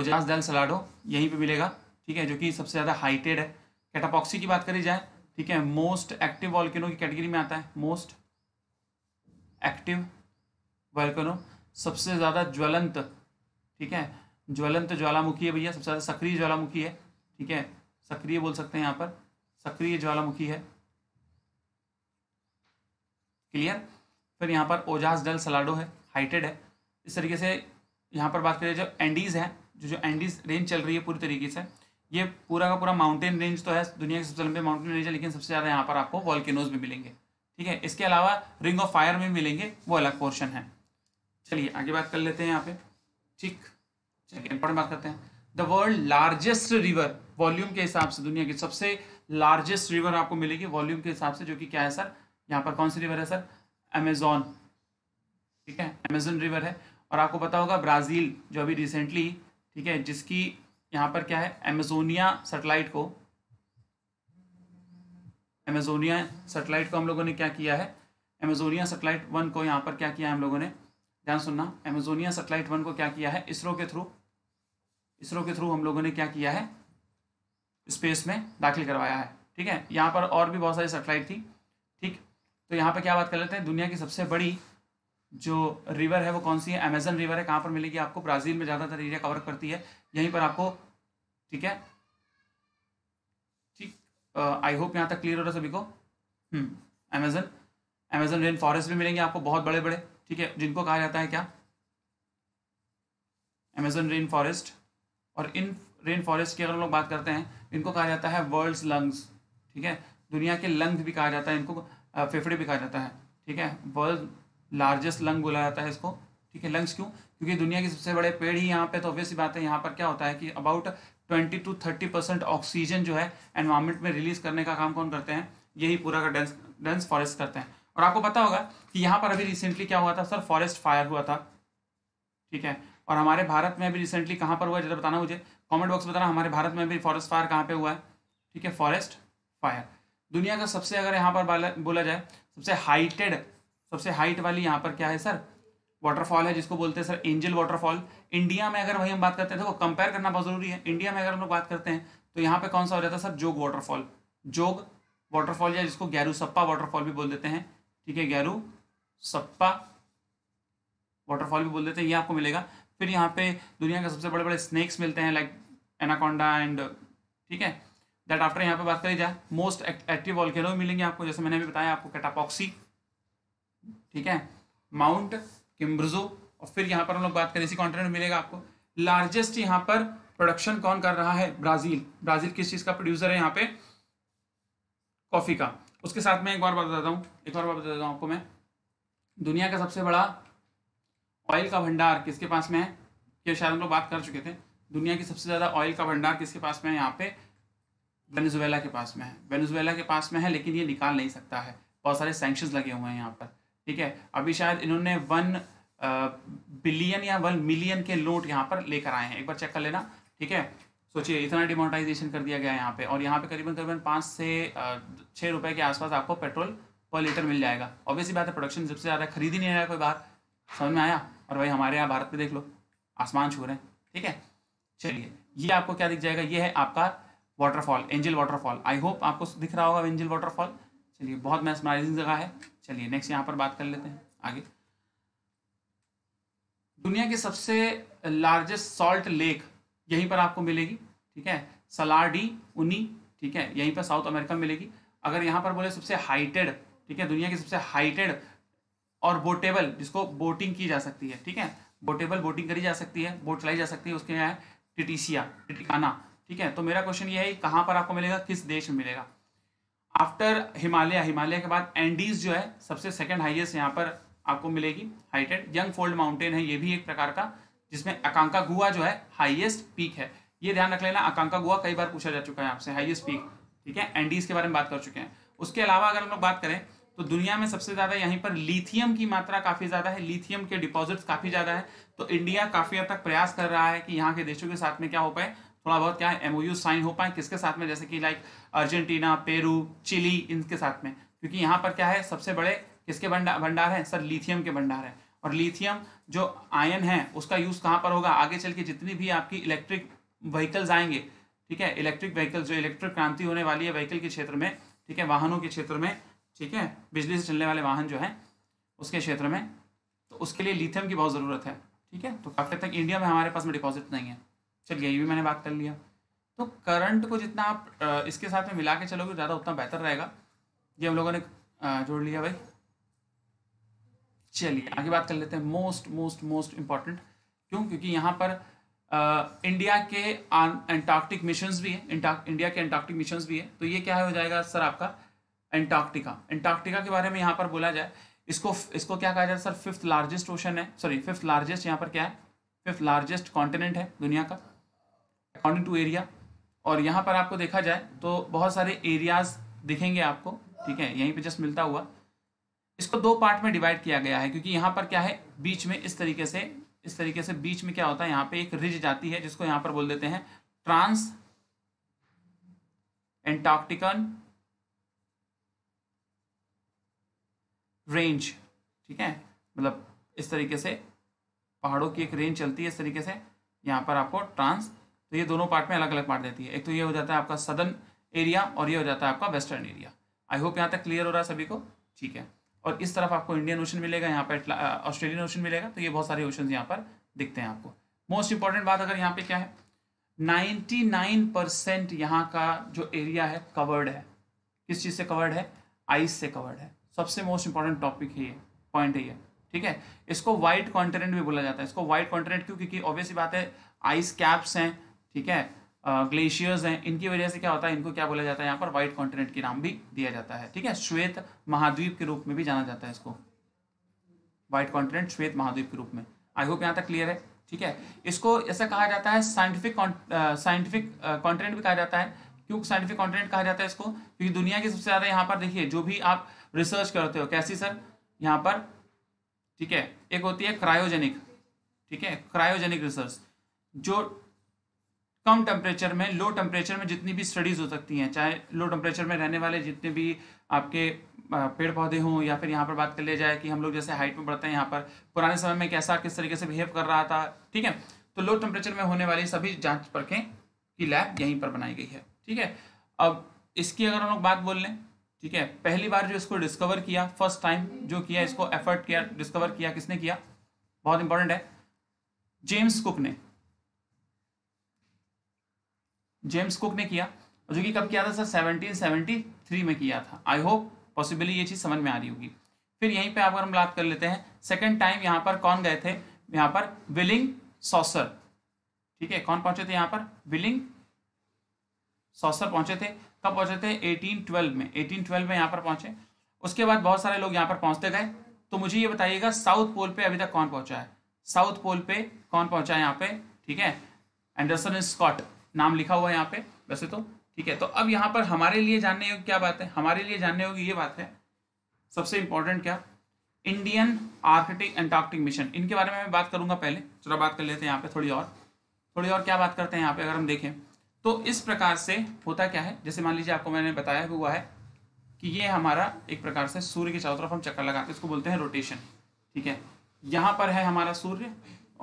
[SPEAKER 1] ओजास डेल सलाडो यहीं पे मिलेगा ठीक है जो कि सबसे ज़्यादा हाइटेड है कैटापॉक्सी की बात करी जाए ठीक है मोस्ट एक्टिव वॉल्केनो की कैटेगरी में आता है मोस्ट एक्टिव वॉल्केनो सबसे ज़्यादा ज्वलंत ठीक है ज्वलंत तो ज्वालामुखी है भैया सबसे ज़्यादा सक्रिय ज्वालामुखी है ठीक है सक्रिय बोल सकते हैं यहाँ पर सक्रिय ज्वालामुखी है क्लियर फिर यहाँ पर ओजास डल सलाडो है हाइटेड है इस तरीके से यहाँ पर बात करें जो एंडीज़ है जो जो एंडीज़ रेंज चल रही है पूरी तरीके से ये पूरा का पूरा माउंटेन रेंज तो है दुनिया के सबसे लंबे माउंटेन रेंज है लेकिन सबसे ज़्यादा यहाँ पर आपको वॉल्केनोज भी मिलेंगे ठीक है इसके अलावा रिंग ऑफ फायर में मिलेंगे वो अलग पोर्शन है चलिए आगे बात कर लेते हैं यहाँ पे ठीक चलिए इंपॉर्टेंट बात करते हैं the world largest river volume के हिसाब से दुनिया की सबसे लार्जेस्ट रिवर आपको मिलेगी वॉल्यूम के हिसाब से जो कि क्या है सर यहाँ पर कौन सी रिवर है सर अमेजोन ठीक है अमेजोन रिवर है और आपको पता होगा ब्राज़ील जो अभी रिसेंटली ठीक है जिसकी यहाँ पर क्या है अमेजोनिया सेटेलाइट को अमेजोनिया सेटेलाइट को हम लोगों ने क्या किया है अमेजोनिया सेटेलाइट वन को यहाँ पर क्या किया है हम लोगों ने ध्यान सुनना एमेजोनिया सेटेलाइट वन को क्या किया है इसरो के थ्रू इसरो के थ्रू हम लोगों ने क्या किया है स्पेस में दाखिल करवाया है ठीक है यहाँ पर और भी बहुत सारी सेटेलाइट थी ठीक तो यहाँ पर क्या बात कर लेते हैं दुनिया की सबसे बड़ी जो रिवर है वो कौन सी है अमेजन रिवर है कहाँ पर मिलेगी आपको ब्राज़ील में ज़्यादातर एरिया कवर करती है यहीं पर आपको ठीक है ठीक आई होप यहाँ तक क्लियर हो रहा है सभी को अमेजन अमेजन रेन फॉरेस्ट भी मिलेंगे आपको बहुत बड़े बड़े ठीक है जिनको कहा जाता है क्या अमेजन रेन फॉरेस्ट और इन रेन फॉरेस्ट की अगर हम लोग बात करते हैं इनको कहा जाता है वर्ल्ड लंग्स ठीक है दुनिया के लंग भी कहा जाता है इनको फेफड़े भी कहा जाता है ठीक है वर्ल्ड लार्जेस्ट लंग बोला जाता है इसको ठीक है लंग्स क्यों क्योंकि दुनिया के सबसे बड़े पेड़ ही यहाँ पे तो ऑब्वियस बात है यहाँ पर क्या होता है कि about twenty two thirty percent oxygen जो है एनवायरमेंट में रिलीज करने का काम कौन करते हैं यही पूरा का डेंस डेंस फॉरेस्ट करते हैं और आपको पता होगा कि यहाँ पर अभी रिसेंटली क्या हुआ था सर फॉरेस्ट फायर हुआ था ठीक है और हमारे भारत में अभी रिसेंटली कहाँ पर हुआ है जरा बताना मुझे कमेंट बॉक्स में बताना हमारे भारत में भी फॉरेस्ट फायर कहाँ पे हुआ है ठीक है फॉरेस्ट फायर दुनिया का सबसे अगर यहाँ पर बोला जाए सबसे हाइटेड सबसे हाइट वाली यहाँ पर क्या है सर वाटरफॉल है जिसको बोलते हैं सर एंजल वाटरफॉल इंडिया में अगर वही हम बात करते हैं तो कंपेयर करना बहुत ज़रूरी है इंडिया में अगर हम लोग बात करते हैं तो यहाँ पर कौन सा हो जाता है सर जोग वाटरफॉल जोग वाटरफॉल या जिसको गैरूसप्पा वाटरफॉल भी बोल देते हैं ठीक है गैरू सप्पा वाटरफॉल भी बोल देते हैं ये आपको मिलेगा फिर यहाँ पे दुनिया के सबसे बड़े बड़े स्नैक्स मिलते हैं लाइक एनाकोंडा एंड ठीक है दैट आफ्टर यहाँ पे बात करी जाए मोस्ट एक्टिव वॉल्केनो मिलेंगे आपको जैसे मैंने अभी बताया आपको कैटापॉक्सी ठीक है माउंट किम्ब्रजो और फिर यहाँ पर हम लोग बात करें इसी कॉन्टिनेंट मिलेगा आपको लार्जेस्ट यहाँ पर प्रोडक्शन कौन कर रहा है ब्राज़ील ब्राज़ील किस चीज़ का प्रोड्यूसर है यहाँ पे कॉफ़ी का उसके साथ में एक बार बता बताता हूँ एक और बात देता हूँ आपको मैं दुनिया का सबसे बड़ा ऑयल का भंडार किसके पास में है ये शायद हम लोग बात कर चुके थे दुनिया की सबसे ज़्यादा ऑयल का भंडार किसके पास में है यहाँ पे वेनेजुएला के पास में है वेनेजुएला के पास में है लेकिन ये निकाल नहीं सकता है बहुत सारे सेंक्शन लगे हुए हैं यहाँ पर ठीक है अभी शायद इन्होंने वन बिलियन या वन मिलियन के नोट यहाँ पर लेकर आए हैं एक बार चेक कर लेना ठीक है सोचिए इतना डिमोनाटाइजेशन कर दिया गया है यहाँ पे और यहाँ पे करीबन करीबन पाँच से छः रुपए के आसपास आपको पेट्रोल पर लीटर मिल जाएगा ऑब्वियसली बात है प्रोडक्शन सबसे ज़्यादा खरीद ही नहीं रहा कोई बाहर समझ में आया और भाई हमारे यहाँ भारत में देख लो आसमान छू रहे हैं ठीक है चलिए ये आपको क्या दिख जाएगा ये है आपका waterfall Angel waterfall I hope आपको दिख रहा होगा एंजल वाटरफॉल चलिए बहुत मैसमराइजिंग जगह है चलिए नेक्स्ट यहाँ पर बात कर लेते हैं आगे दुनिया के सबसे लार्जेस्ट सॉल्ट लेक यहीं पर आपको मिलेगी ठीक है सलार डी उन्नी ठीक है यहीं पर साउथ अमेरिका में मिलेगी अगर यहाँ पर बोले सबसे हाइटेड ठीक है दुनिया की सबसे हाइटेड और बोटेबल जिसको बोटिंग की जा सकती है ठीक है बोटेबल बोटिंग करी जा सकती है बोट चलाई जा सकती है उसके यहाँ है टिटिसिया टिटिकाना ठीक है तो मेरा क्वेश्चन ये है कहाँ पर आपको मिलेगा किस देश में मिलेगा आफ्टर हिमालय हिमालय के बाद एंडीज जो है सबसे सेकेंड हाइएस्ट यहाँ पर आपको मिलेगी हाइटेड यंग फोल्ड माउंटेन है ये भी एक प्रकार का जिसमें अकांका गुआ जो है हाइएस्ट पीक है ये ध्यान रख लेना आकांका गोवा कई बार पूछा जा चुका है आपसे हाईएस्ट पीक ठीक है एनडीज के बारे में बात कर चुके हैं उसके अलावा अगर हम लोग बात करें तो दुनिया में सबसे ज़्यादा यहीं पर लिथियम की मात्रा काफ़ी ज़्यादा है लिथियम के डिपॉजिट्स काफ़ी ज़्यादा है तो इंडिया काफ़ी हद तक प्रयास कर रहा है कि यहाँ के देशों के साथ में क्या हो पाए थोड़ा बहुत क्या है एमओयू साइन हो पाए किसके साथ में जैसे कि लाइक अर्जेंटीना पेरू चिली इनके साथ में क्योंकि यहाँ पर क्या है सबसे बड़े किसके भंडार है सर लिथियम के भंडार है और लिथियम जो आयन है उसका यूज़ कहाँ पर होगा आगे चल के जितनी भी आपकी इलेक्ट्रिक व्हीकल्स आएंगे ठीक है इलेक्ट्रिक व्हीकल्स जो इलेक्ट्रिक क्रांति होने वाली है व्हीकल के क्षेत्र में ठीक है वाहनों के क्षेत्र में ठीक है बिजली से चलने वाले वाहन जो है उसके क्षेत्र में तो उसके लिए लिथियम की बहुत ज़रूरत है ठीक है तो काफ़ी तक इंडिया में हमारे पास में डिपॉजिट नहीं है चलिए ये भी मैंने बात कर लिया तो करंट को जितना आप इसके साथ में मिला के चलोगे ज़्यादा उतना बेहतर रहेगा ये हम लोगों ने जोड़ लिया भाई चलिए आगे बात कर लेते हैं मोस्ट मोस्ट मोस्ट इम्पॉर्टेंट क्यों क्योंकि यहाँ पर इंडिया के एंटार्क्टिक मिशन भी है इंडिया के एंटार्क्टिक मिशन भी है तो ये क्या हो जाएगा सर आपका एंटार्क्टिका एंटार्क्टिका के बारे में यहाँ पर बोला जाए इसको इसको क्या कहा जाए सर फिफ्थ लार्जेस्ट ओशन है सॉरी फिफ्थ लार्जेस्ट यहाँ पर क्या है फिफ्थ लार्जेस्ट कॉन्टिनेंट है दुनिया का अकॉर्डिंग टू एरिया और यहाँ पर आपको देखा जाए तो बहुत सारे एरियाज दिखेंगे आपको ठीक है यहीं पे जस्ट मिलता हुआ इसको दो पार्ट में डिवाइड किया गया है क्योंकि यहाँ पर क्या है बीच में इस तरीके से इस तरीके से बीच में क्या होता है यहाँ पे एक रिज जाती है जिसको यहाँ पर बोल देते हैं ट्रांस एंटार्क्टिकन रेंज ठीक है मतलब इस तरीके से पहाड़ों की एक रेंज चलती है इस तरीके से यहाँ पर आपको ट्रांस तो ये दोनों पार्ट में अलग अलग पार्ट देती है एक तो ये हो जाता है आपका सदर्न एरिया और ये हो जाता है आपका वेस्टर्न एरिया आई होप यहाँ तक क्लियर हो रहा है सभी को ठीक है और इस तरफ आपको इंडियन ओशन मिलेगा यहाँ पर ऑस्ट्रेलियन ओशन मिलेगा तो ये बहुत सारे ओशन यहाँ पर दिखते हैं आपको मोस्ट इंपॉर्टेंट बात अगर यहाँ पे क्या है 99 परसेंट यहाँ का जो एरिया है कवर्ड है किस चीज़ से कवर्ड है आइस से कवर्ड है सबसे मोस्ट इंपॉर्टेंट टॉपिक है ये पॉइंट है ये ठीक है इसको वाइट कॉन्टिनेंट भी बोला जाता है इसको वाइट कॉन्टिनेंट क्यों क्योंकि ऑब्वियसली बात है आइस कैप्स हैं ठीक है ग्लेशियर्स हैं इनकी वजह से क्या होता है इनको क्या बोला जाता है यहाँ पर व्हाइट कॉन्टिनेंट के नाम भी दिया जाता है ठीक है श्वेत महाद्वीप के रूप में भी जाना जाता है इसको वाइट कॉन्टिनेंट श्वेत महाद्वीप के रूप में आई होप यहाँ तक क्लियर है ठीक है इसको ऐसा कहा जाता है साइंटिफिक साइंटिफिक कॉन्टिनेंट भी कहा जाता है क्यों साइंटिफिक कॉन्टिनेंट कहा जाता है इसको क्योंकि दुनिया की सबसे ज़्यादा यहाँ पर देखिए जो भी आप रिसर्च करते हो कैसी सर यहाँ पर ठीक है एक होती है क्रायोजेनिक ठीक है क्रायोजेनिक रिसर्च जो कम टेम्परेचर में लो टेम्परेचर में जितनी भी स्टडीज़ हो सकती हैं चाहे लो टेम्परेचर में रहने वाले जितने भी आपके पेड़ पौधे हों या फिर यहाँ पर बात कर लिया जाए कि हम लोग जैसे हाइट में बढ़ते हैं यहाँ पर पुराने समय में कैसा किस तरीके से बिहेव कर रहा था ठीक है तो लो टेम्परेचर में होने वाली सभी जाँच परखें की लैब यहीं पर बनाई गई है ठीक है अब इसकी अगर हम लोग बात बोल लें ठीक है पहली बार जो इसको डिस्कवर किया फर्स्ट टाइम जो किया इसको एफर्ट किया डिस्कवर किया किसने किया बहुत इंपॉर्टेंट है जेम्स कुक ने जेम्स कुक ने किया जो कि कब किया था सर 1773 में किया था आई होप पॉसिबली ये चीज़ समझ में आ रही होगी फिर यहीं पे अगर हम बात कर लेते हैं सेकंड टाइम यहाँ पर कौन गए थे यहाँ पर विलिंग सॉसर ठीक है कौन पहुंचे थे यहाँ पर विलिंग सॉसर पहुंचे थे कब पहुंचे थे 1812 में 1812 में यहाँ पर पहुंचे उसके बाद बहुत सारे लोग यहाँ पर पहुंचते गए तो मुझे ये बताइएगा साउथ पोल पे अभी तक कौन पहुंचा है साउथ पोल पे कौन पहुंचा है यहाँ पे ठीक है एंडरसन स्कॉट नाम लिखा हुआ है यहाँ पे वैसे तो ठीक है तो अब यहाँ पर हमारे लिए जानने योग्य क्या बात है हमारे लिए जानने योग्य ये बात है सबसे इंपॉर्टेंट क्या इंडियन आर्कटिक एंटार्कटिक मिशन इनके बारे में मैं बात करूंगा पहले चलो बात कर लेते हैं यहाँ पे थोड़ी और थोड़ी और क्या बात करते हैं यहाँ पे अगर हम देखें तो इस प्रकार से होता क्या है जैसे मान लीजिए आपको मैंने बताया हुआ है कि ये हमारा एक प्रकार से सूर्य के चारों तरफ हम चक्कर लगाते हैं इसको बोलते हैं रोटेशन ठीक है यहाँ पर है हमारा सूर्य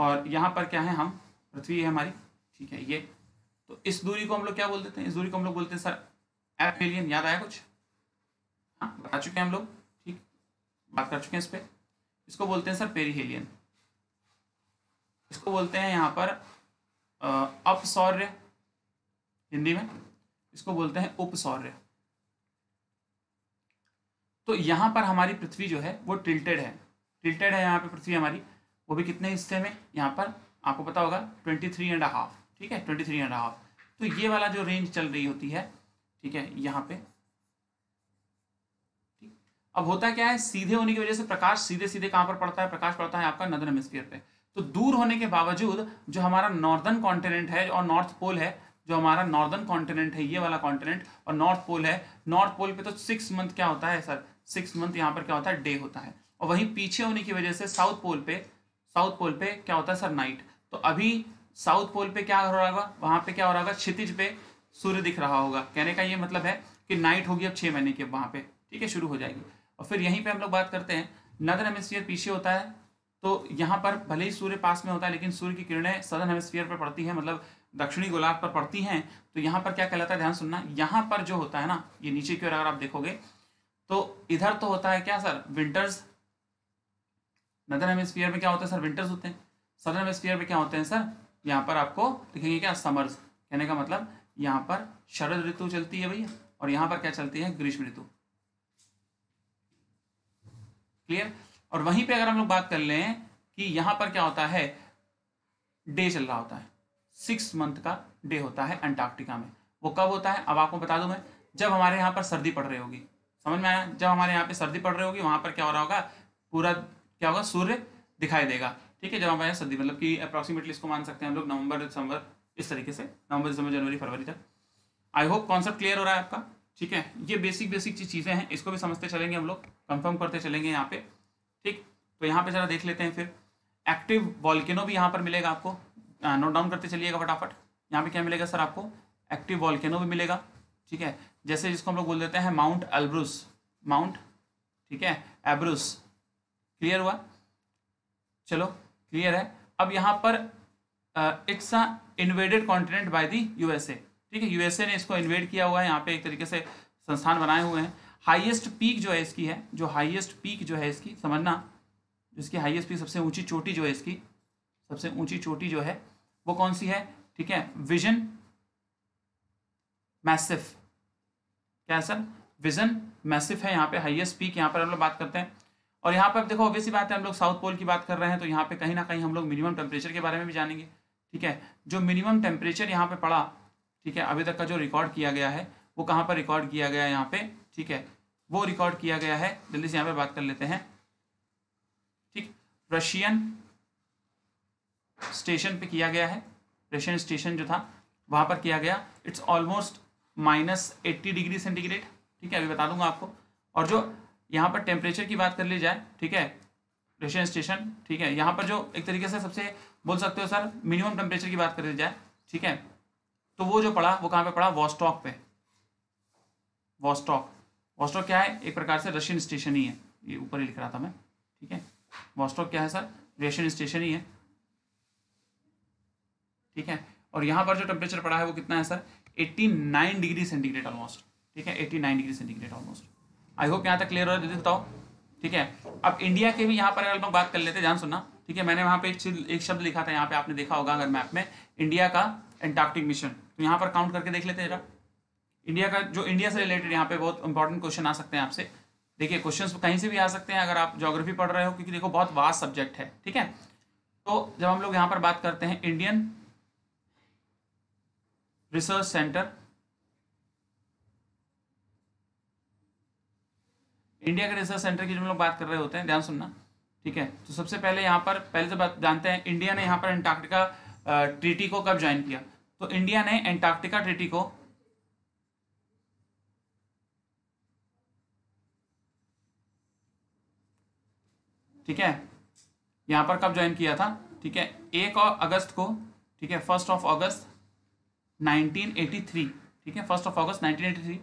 [SPEAKER 1] और यहाँ पर क्या है हम पृथ्वी है हमारी ठीक है ये तो इस दूरी को हम लोग क्या बोल देते हैं इस दूरी को हम लोग बोलते हैं सर एफ एलियन याद आया कुछ हाँ बता चुके हैं हम लोग ठीक बात कर चुके हैं इस पर इसको बोलते हैं सर पेरीहेलियन इसको बोलते हैं यहाँ पर अपसौर्य हिंदी में इसको बोलते हैं उपसौर्य तो यहाँ पर हमारी पृथ्वी जो है वो टिल्टेड है टिल्टेड है यहाँ पे पृथ्वी हमारी वो भी कितने हिस्से में यहाँ पर आपको पता होगा ट्वेंटी थ्री एंड हाफ ठीक है ट्वेंटी थ्री एंड हाफ तो ये वाला जो रेंज चल रही होती है ठीक है यहाँ पे ठीक अब होता क्या है सीधे होने की वजह से प्रकाश सीधे सीधे कहाँ पर पड़ता है प्रकाश पड़ता है आपका नदर हेमिस्फीयर पे तो दूर होने के बावजूद जो हमारा नॉर्दर्न कॉन्टिनेंट है और नॉर्थ पोल है जो हमारा नॉर्दर्न कॉन्टिनेंट है ये वाला कॉन्टिनेंट और नॉर्थ पोल है नॉर्थ पोल पे तो सिक्स मंथ क्या होता है सर सिक्स मंथ यहाँ पर क्या होता है डे होता है और वहीं पीछे होने की वजह से साउथ पोल पे साउथ पोल पे क्या होता है सर नाइट तो अभी साउथ पोल पे क्या हो रहा होगा वहां पे क्या हो रहा होगा क्षितिज पे सूर्य दिख रहा होगा कहने का ये मतलब है कि नाइट होगी अब छह महीने की वहां पे ठीक है शुरू हो जाएगी और फिर यहीं पे हम लोग बात करते हैं नदर हेमिस्फीयर पीछे होता है तो यहाँ पर भले ही सूर्य पास में होता है लेकिन सूर्य की किरणें सदर्न हेमिस्फीयर पर पड़ती है मतलब दक्षिणी गोलार्ध पर पड़ती हैं तो यहाँ पर क्या कहलाता है ध्यान सुनना यहाँ पर जो होता है ना ये नीचे की ओर अगर आप देखोगे तो इधर तो होता है क्या सर विंटर्स नदर हेमिस्फीयर में क्या होता है सर विंटर्स होते हैं सदर्न हेमिस्फीयर में क्या होते हैं सर यहाँ पर आपको दिखेंगे क्या समर्स कहने का मतलब यहाँ पर शरद ऋतु चलती है भैया और यहाँ पर क्या चलती है ग्रीष्म ऋतु क्लियर और वहीं पे अगर हम लोग बात कर लें कि यहाँ पर क्या होता है डे चल रहा होता है सिक्स मंथ का डे होता है अंटार्कटिका में वो कब होता है अब आपको बता दूं मैं जब हमारे यहाँ पर सर्दी पड़ रही होगी समझ में आया जब हमारे यहाँ पे सर्दी पड़ रही होगी वहां पर क्या हो रहा होगा पूरा क्या होगा सूर्य दिखाई देगा ठीक है जवाब आया सर्दी मतलब कि अप्रॉक्सीमेटली इसको मान सकते हैं हम लोग नवंबर दिसंबर इस तरीके से नवंबर दिसंबर जनवरी फरवरी तक आई होप कॉन्सेप्ट क्लियर हो रहा है आपका ठीक है ये बेसिक बेसिक चीज़ें हैं इसको भी समझते चलेंगे हम लोग कंफर्म करते चलेंगे यहाँ पे ठीक तो यहाँ पे जरा देख लेते हैं फिर एक्टिव वॉल्केनो भी यहाँ पर मिलेगा आपको नोट डाउन करते चलिएगा फटाफट यहाँ पे क्या मिलेगा सर आपको एक्टिव वॉल्केनो भी मिलेगा ठीक है जैसे जिसको हम लोग बोल देते हैं माउंट एलब्रूस माउंट ठीक है एब्रूस क्लियर हुआ चलो क्लियर है अब यहाँ पर it's a invaded continent by the USA ठीक है यूएसए ने इसको इन्वेड किया हुआ है यहाँ पे एक तरीके से संस्थान बनाए हुए हैं हाईएस्ट पीक जो है इसकी है जो हाईएस्ट पीक जो है इसकी समझना जिसकी हाईएस्ट पीक सबसे ऊंची चोटी जो है इसकी सबसे ऊंची चोटी जो है वो कौन सी है ठीक है विजन मैसिफ क्या है सर विजन मैसिफ है यहाँ पे हाईएस्ट पीक यहाँ पर हम लोग बात करते हैं और यहाँ पर देखो ऑब्वियसली बात है हम लोग साउथ पोल की बात कर रहे हैं तो यहाँ पे कहीं ना कहीं हम लोग मिनिमम टेम्परेचर के बारे में भी जानेंगे ठीक है जो मिनिमम टेम्परेचर यहाँ पे पड़ा ठीक है अभी तक का जो रिकॉर्ड किया गया है वो कहाँ पर रिकॉर्ड किया गया है यहाँ पे ठीक है वो रिकॉर्ड किया गया है जल्दी से यहाँ पे बात कर लेते हैं ठीक रशियन स्टेशन पे किया गया है रशियन स्टेशन जो था वहाँ पर किया गया it's almost minus eighty degree centigrade ठीक है अभी बता दूंगा आपको और जो यहाँ पर टेम्परेचर की बात कर ली जाए ठीक है रशियन स्टेशन ठीक है यहाँ पर जो एक तरीके से सबसे बोल सकते हो सर मिनिमम टेम्परेचर की बात कर ली जाए ठीक है तो वो जो पड़ा वो कहाँ पे पड़ा वॉस्टॉक पे वॉस्टॉक वॉस्टॉक क्या है एक प्रकार से रशियन स्टेशन ही है ये ऊपर ही लिख रहा था मैं ठीक है वॉस्टॉक क्या है सर रशियन स्टेशन ही है ठीक है और यहाँ पर जो टेम्परेचर पड़ा है वो कितना है सर 89 डिग्री सेंटीग्रेड ऑलमोस्ट ठीक है 89 degree centigrade almost I hope यहाँ तक क्लियर हो जल्दी बताओ ठीक है अब इंडिया के भी यहाँ पर अगर लोग बात कर लेते हैं ध्यान सुनना ठीक है मैंने वहाँ पे एक एक शब्द लिखा था यहाँ पे आपने देखा होगा अगर मैप में इंडिया का एंटार्क्टिक मिशन तो यहाँ पर काउंट करके देख लेते हैं जरा इंडिया का जो इंडिया से रिलेटेड यहाँ पे बहुत इंपॉर्टेंट क्वेश्चन आ सकते हैं आपसे देखिए क्वेश्चन कहीं से भी आ सकते हैं अगर आप जोग्राफी पढ़ रहे हो क्योंकि देखो बहुत वास्ट सब्जेक्ट है ठीक है तो जब हम लोग यहाँ पर बात करते हैं इंडियन रिसर्च सेंटर इंडिया के रिसर्च सेंटर की जो हम लोग बात कर रहे होते हैं ध्यान सुनना ठीक है तो सबसे पहले यहाँ पर पहले से बात जानते हैं इंडिया ने यहाँ पर एंटार्क्टिका ट्रीटी को कब ज्वाइन किया तो इंडिया ने एंटार्क्टिका ट्रीटी को ठीक है यहाँ पर कब ज्वाइन किया था ठीक है एक और अगस्त को ठीक है फर्स्ट ऑफ अगस्त 1983 ठीक है फर्स्ट ऑफ अगस्त 1983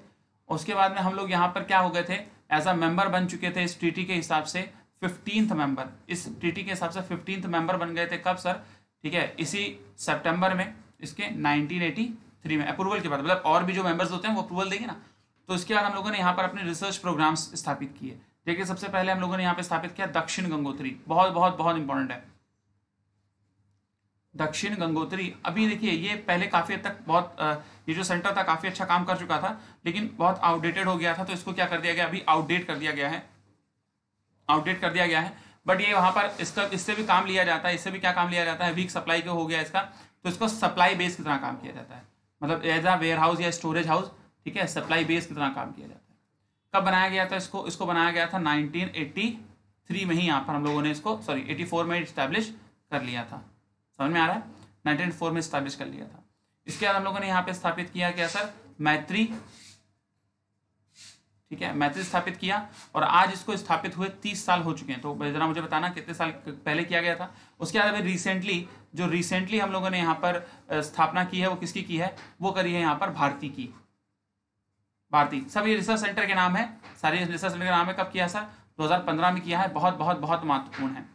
[SPEAKER 1] उसके बाद में हम लोग यहाँ पर क्या हो गए थे एज अ मेंबर बन चुके थे इस ट्रीटी के हिसाब से फिफ्टींथ मेंबर इस ट्रीटी के हिसाब से फिफ्टींथ मेंबर बन गए थे कब सर ठीक है इसी सेप्टेम्बर में इसके नाइनटीन में अप्रूवल के बाद मतलब और भी जो मेंबर्स होते हैं वो अप्रूवल देंगे ना तो इसके बाद हम लोगों ने यहाँ पर अपने रिसर्च प्रोग्राम्स स्थापित किए देखिए सबसे पहले हम लोगों ने यहाँ पे स्थापित किया दक्षिण गंगोत्री बहुत बहुत बहुत इंपॉर्टेंट है दक्षिण गंगोत्री अभी देखिए ये पहले काफ़ी हद तक बहुत ये जो सेंटर था काफ़ी अच्छा काम कर चुका था लेकिन बहुत आउटडेटेड हो गया था तो इसको क्या कर दिया गया अभी आउटडेट कर दिया गया है आउटडेट कर दिया गया है बट ये वहाँ पर इसका इससे भी काम लिया जाता है इससे भी क्या काम लिया जाता है वीक सप्लाई का हो गया इसका तो इसको सप्लाई बेस की तरह काम किया जाता है मतलब एज अ वेयर हाउस या स्टोरेज हाउस ठीक है सप्लाई बेस की तरह काम किया जाता है कब बनाया गया था इसको इसको बनाया गया था नाइनटीन में ही यहाँ पर हम लोगों ने इसको सॉरी एटी में स्टैब्लिश कर लिया था समझ में आ रहा है नाइनटीन में स्टैब्लिश कर लिया था इसके बाद हम लोगों ने यहाँ पे स्थापित किया क्या सर मैत्री ठीक है मैत्री स्थापित किया और आज इसको स्थापित हुए तीस साल हो चुके हैं तो जरा मुझे बताना कितने साल पहले किया गया था उसके बाद अभी रिसेंटली जो रिसेंटली हम लोगों ने यहाँ पर स्थापना की है वो किसकी की है वो करी है यहाँ पर भारती की भारती सब ये रिसर्च सेंटर के नाम है सारे रिसर्च सेंटर के नाम है कब किया सर 2015 में किया है बहुत बहुत बहुत महत्वपूर्ण है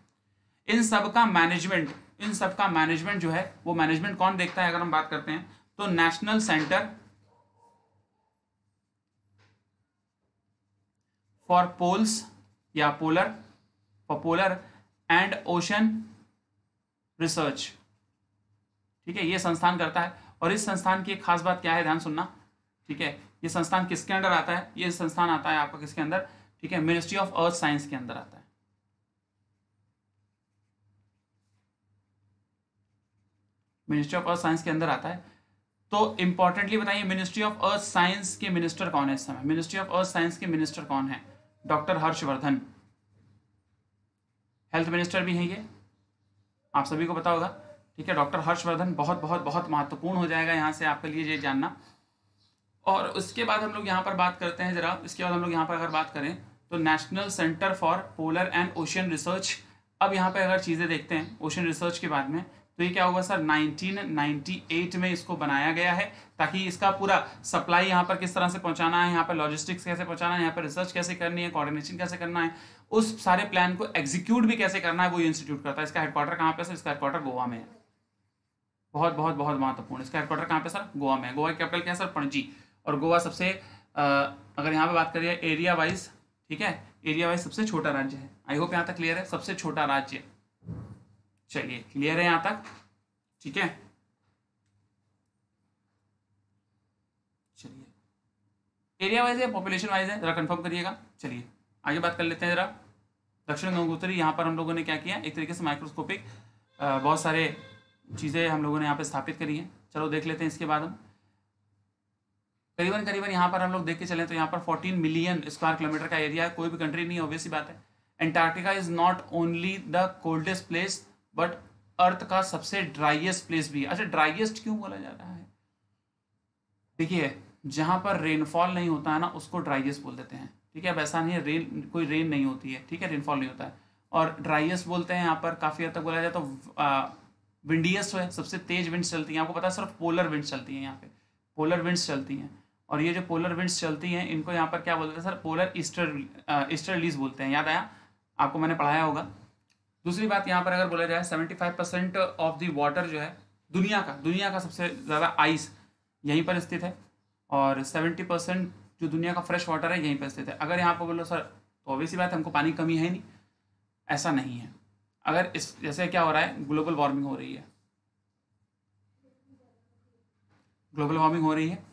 [SPEAKER 1] इन सब का मैनेजमेंट इन सब का मैनेजमेंट जो है वो मैनेजमेंट कौन देखता है अगर हम बात करते हैं तो नेशनल सेंटर फॉर पोल्स या polar for polar and ocean research ठीक है ये संस्थान करता है और इस संस्थान की एक खास बात क्या है ध्यान सुनना ठीक है ये संस्थान किसके अंदर आता है ये संस्थान आता है आपका किसके अंदर ठीक है मिनिस्ट्री ऑफ अर्थ साइंस के अंदर आता है मिनिस्ट्री ऑफ अर्थ साइंस के अंदर आता है तो इंपॉर्टेंटली बताइए मिनिस्ट्री ऑफ अर्थ साइंस के मिनिस्टर कौन है इस समय मिनिस्ट्री ऑफ अर्थ साइंस के मिनिस्टर कौन है डॉक्टर हर्षवर्धन हेल्थ मिनिस्टर भी हैं ये आप सभी को पता होगा ठीक है डॉक्टर हर्षवर्धन बहुत बहुत बहुत महत्वपूर्ण हो जाएगा यहाँ से आपके लिए ये जानना और उसके बाद हम लोग यहाँ पर बात करते हैं ज़रा इसके बाद हम लोग यहाँ पर अगर बात करें तो national centre for polar and ocean research अब यहाँ पर अगर चीज़ें देखते हैं ओशियन रिसर्च के बाद में तो ये क्या हुआ सर 1998 में इसको बनाया गया है ताकि इसका पूरा सप्लाई यहाँ पर किस तरह से पहुँचाना है यहाँ पर लॉजिस्टिक्स कैसे पहुँचाना है यहाँ पर रिसर्च कैसे करनी है कोऑर्डिनेशन कैसे करना है उस सारे प्लान को एग्जीक्यूट भी कैसे करना है वो इंस्टीट्यूट करता है इसका हेडक्वार्टर कहाँ पर सर इसका हेडक्वार्टर गोवा में है बहुत बहुत बहुत महत्वपूर्ण इसका हेडक्वार्टर कहाँ पे सर गोवा में गोवा कैपिटल क्या है सर पणजी और गोवा सबसे अगर यहाँ पर बात करिए एरिया वाइज ठीक है एरिया वाइज सबसे छोटा राज्य है आई होप यहाँ तक क्लियर है सबसे छोटा राज्य चलिए क्लियर है यहाँ तक ठीक है चलिए एरिया वाइज है पॉपुलेशन वाइज है जरा कंफर्म करिएगा चलिए आगे बात कर लेते हैं जरा दक्षिण गंगोत्री यहाँ पर हम लोगों ने क्या किया एक तरीके से माइक्रोस्कोपिक बहुत सारे चीज़ें हम लोगों ने यहाँ पर स्थापित करी हैं चलो देख लेते हैं इसके बाद हम करीबन करीबन यहाँ पर हम लोग देख के चले तो यहाँ पर 14 मिलियन स्क्वायर किलोमीटर का एरिया है कोई भी कंट्री नहीं ऑब्वियस बात है Antarctica is not only the coldest place but earth का सबसे ड्राइएस्ट प्लेस भी है अच्छा ड्राइएस्ट क्यों बोला जा रहा है देखिए जहां पर रेनफॉल नहीं होता है ना उसको ड्राइएस्ट बोल देते हैं ठीक है अब ऐसा नहीं है रेन कोई रेन नहीं होती है ठीक है रेनफॉल नहीं होता है और ड्राइएस्ट बोलते हैं यहाँ पर काफ़ी हद तक बोला जाए तो विंडियस्ट है सबसे तेज विंड्स चलती हैं आपको पता है सिर्फ पोलर विंड्स चलती हैं यहाँ पे पोलर विंड्स चलती हैं और ये जो पोलर विंड्स चलती हैं इनको यहाँ पर क्या बोलते हैं सर पोलर ईस्टर लीज बोलते हैं याद आया आपको मैंने पढ़ाया होगा दूसरी बात यहाँ पर अगर बोला जाए seventy five percent of the water जो है दुनिया का दुनिया का सबसे ज़्यादा आइस यहीं पर स्थित है और सेवेंटी परसेंट जो दुनिया का फ्रेश वाटर है यहीं पर स्थित है अगर यहाँ पर बोलो सर तो ऑब्वियस बात हमको पानी कमी है नहीं ऐसा नहीं है अगर इस जैसे क्या हो रहा है ग्लोबल वार्मिंग हो रही है ग्लोबल वार्मिंग हो रही है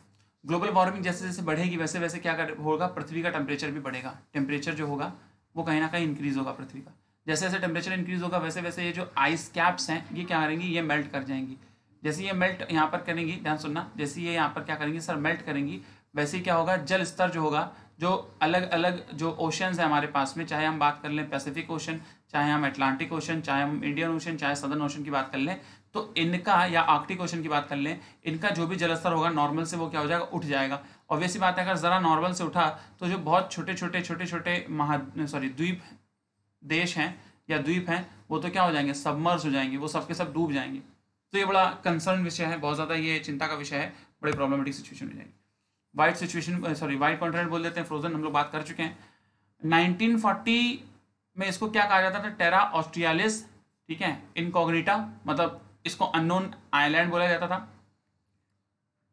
[SPEAKER 1] ग्लोबल वार्मिंग जैसे जैसे बढ़ेगी वैसे वैसे क्या होगा पृथ्वी का टेम्परेचर भी बढ़ेगा टेम्परेचर जो होगा वो कहीं ना कहीं इंक्रीज होगा पृथ्वी का जैसे जैसे टेम्परेचर इंक्रीज होगा वैसे वैसे ये जो आइस कैप्स हैं ये क्या करेंगी ये मेल्ट कर जाएंगी जैसे ये मेल्ट यहाँ पर करेंगी ध्यान सुनना जैसे ये यहाँ पर क्या करेंगी सर मेल्ट करेंगी वैसे क्या होगा जल स्तर जो होगा जो अलग अलग जो ओशंस हैं हमारे पास में चाहे हम बात कर लें पैसिफिक ओशन चाहे हम अटलांटिक ओशन चाहे हम इंडियन ओशन चाहे सदर्न ओशन की बात कर लें तो इनका या आर्कटिक ओशन की बात कर लें इनका जो भी जलस्तर होगा नॉर्मल से वो क्या हो जाएगा उठ जाएगा ऑब्वियसली बात है अगर ज़रा नॉर्मल से उठा तो जो बहुत छोटे छोटे छोटे छोटे महा सॉरी द्वीप देश हैं या द्वीप हैं वो तो क्या हो जाएंगे सबमर्स हो जाएंगे वो सब सब डूब जाएंगे तो ये बड़ा कंसर्न विषय है बहुत ज़्यादा ये चिंता का विषय है बड़े प्रॉब्लमेटिक सिचुएशन हो जाएगी white situation sorry white continent बोल देते हैं फ्रोजन हम लोग बात कर चुके हैं 1940 में इसको क्या कहा जाता था टेरा ऑस्ट्रियालिस ठीक है इनकोग्रीटा मतलब इसको अननोन आइलैंड बोला जाता था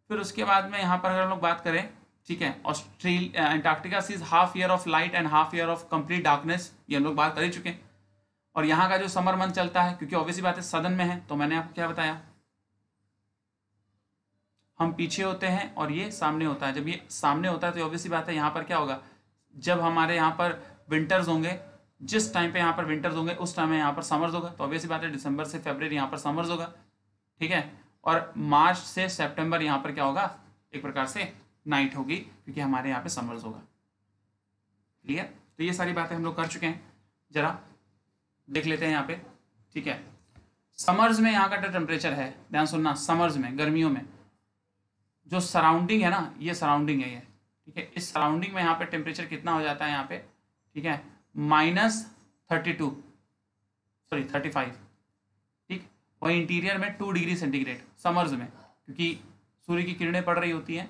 [SPEAKER 1] फिर उसके बाद में यहाँ पर अगर हम लोग बात करें ठीक है Australia Antarctica sees half year of light and half year of complete darkness ये हम लोग बात कर ही चुके हैं और यहाँ का जो समर मंथ चलता है क्योंकि ऑब्वियसली बात है सदन में है तो मैंने आपको क्या बताया हम पीछे होते हैं और ये सामने होता है जब ये सामने होता है तो ऑब्वियसली बात है यहाँ पर क्या होगा जब हमारे यहाँ पर विंटर्स होंगे जिस टाइम पे यहाँ पर विंटर्स होंगे उस टाइम यहां यहाँ पर समर्स होगा तो ऑब्वियसली बात है दिसंबर से फेबर यहाँ पर समर्स होगा ठीक है और मार्च से सेप्टेम्बर यहाँ पर क्या होगा एक प्रकार से नाइट होगी क्योंकि हमारे यहाँ पे समर्स होगा क्लियर तो ये सारी बातें हम लोग कर चुके हैं जरा देख लेते हैं यहाँ पे ठीक है समर्स में यहाँ का जो टेम्परेचर है ध्यान सुनना समर्स में गर्मियों में जो सराउंडिंग है ना ये सराउंडिंग है ये ठीक है इस सराउंडिंग में यहाँ पे टेम्परेचर कितना हो जाता है यहाँ पे ठीक है minus thirty two sorry thirty five ठीक वही इंटीरियर में टू डिग्री सेंटीग्रेड समर्स में क्योंकि सूर्य की किरणें पड़ रही होती हैं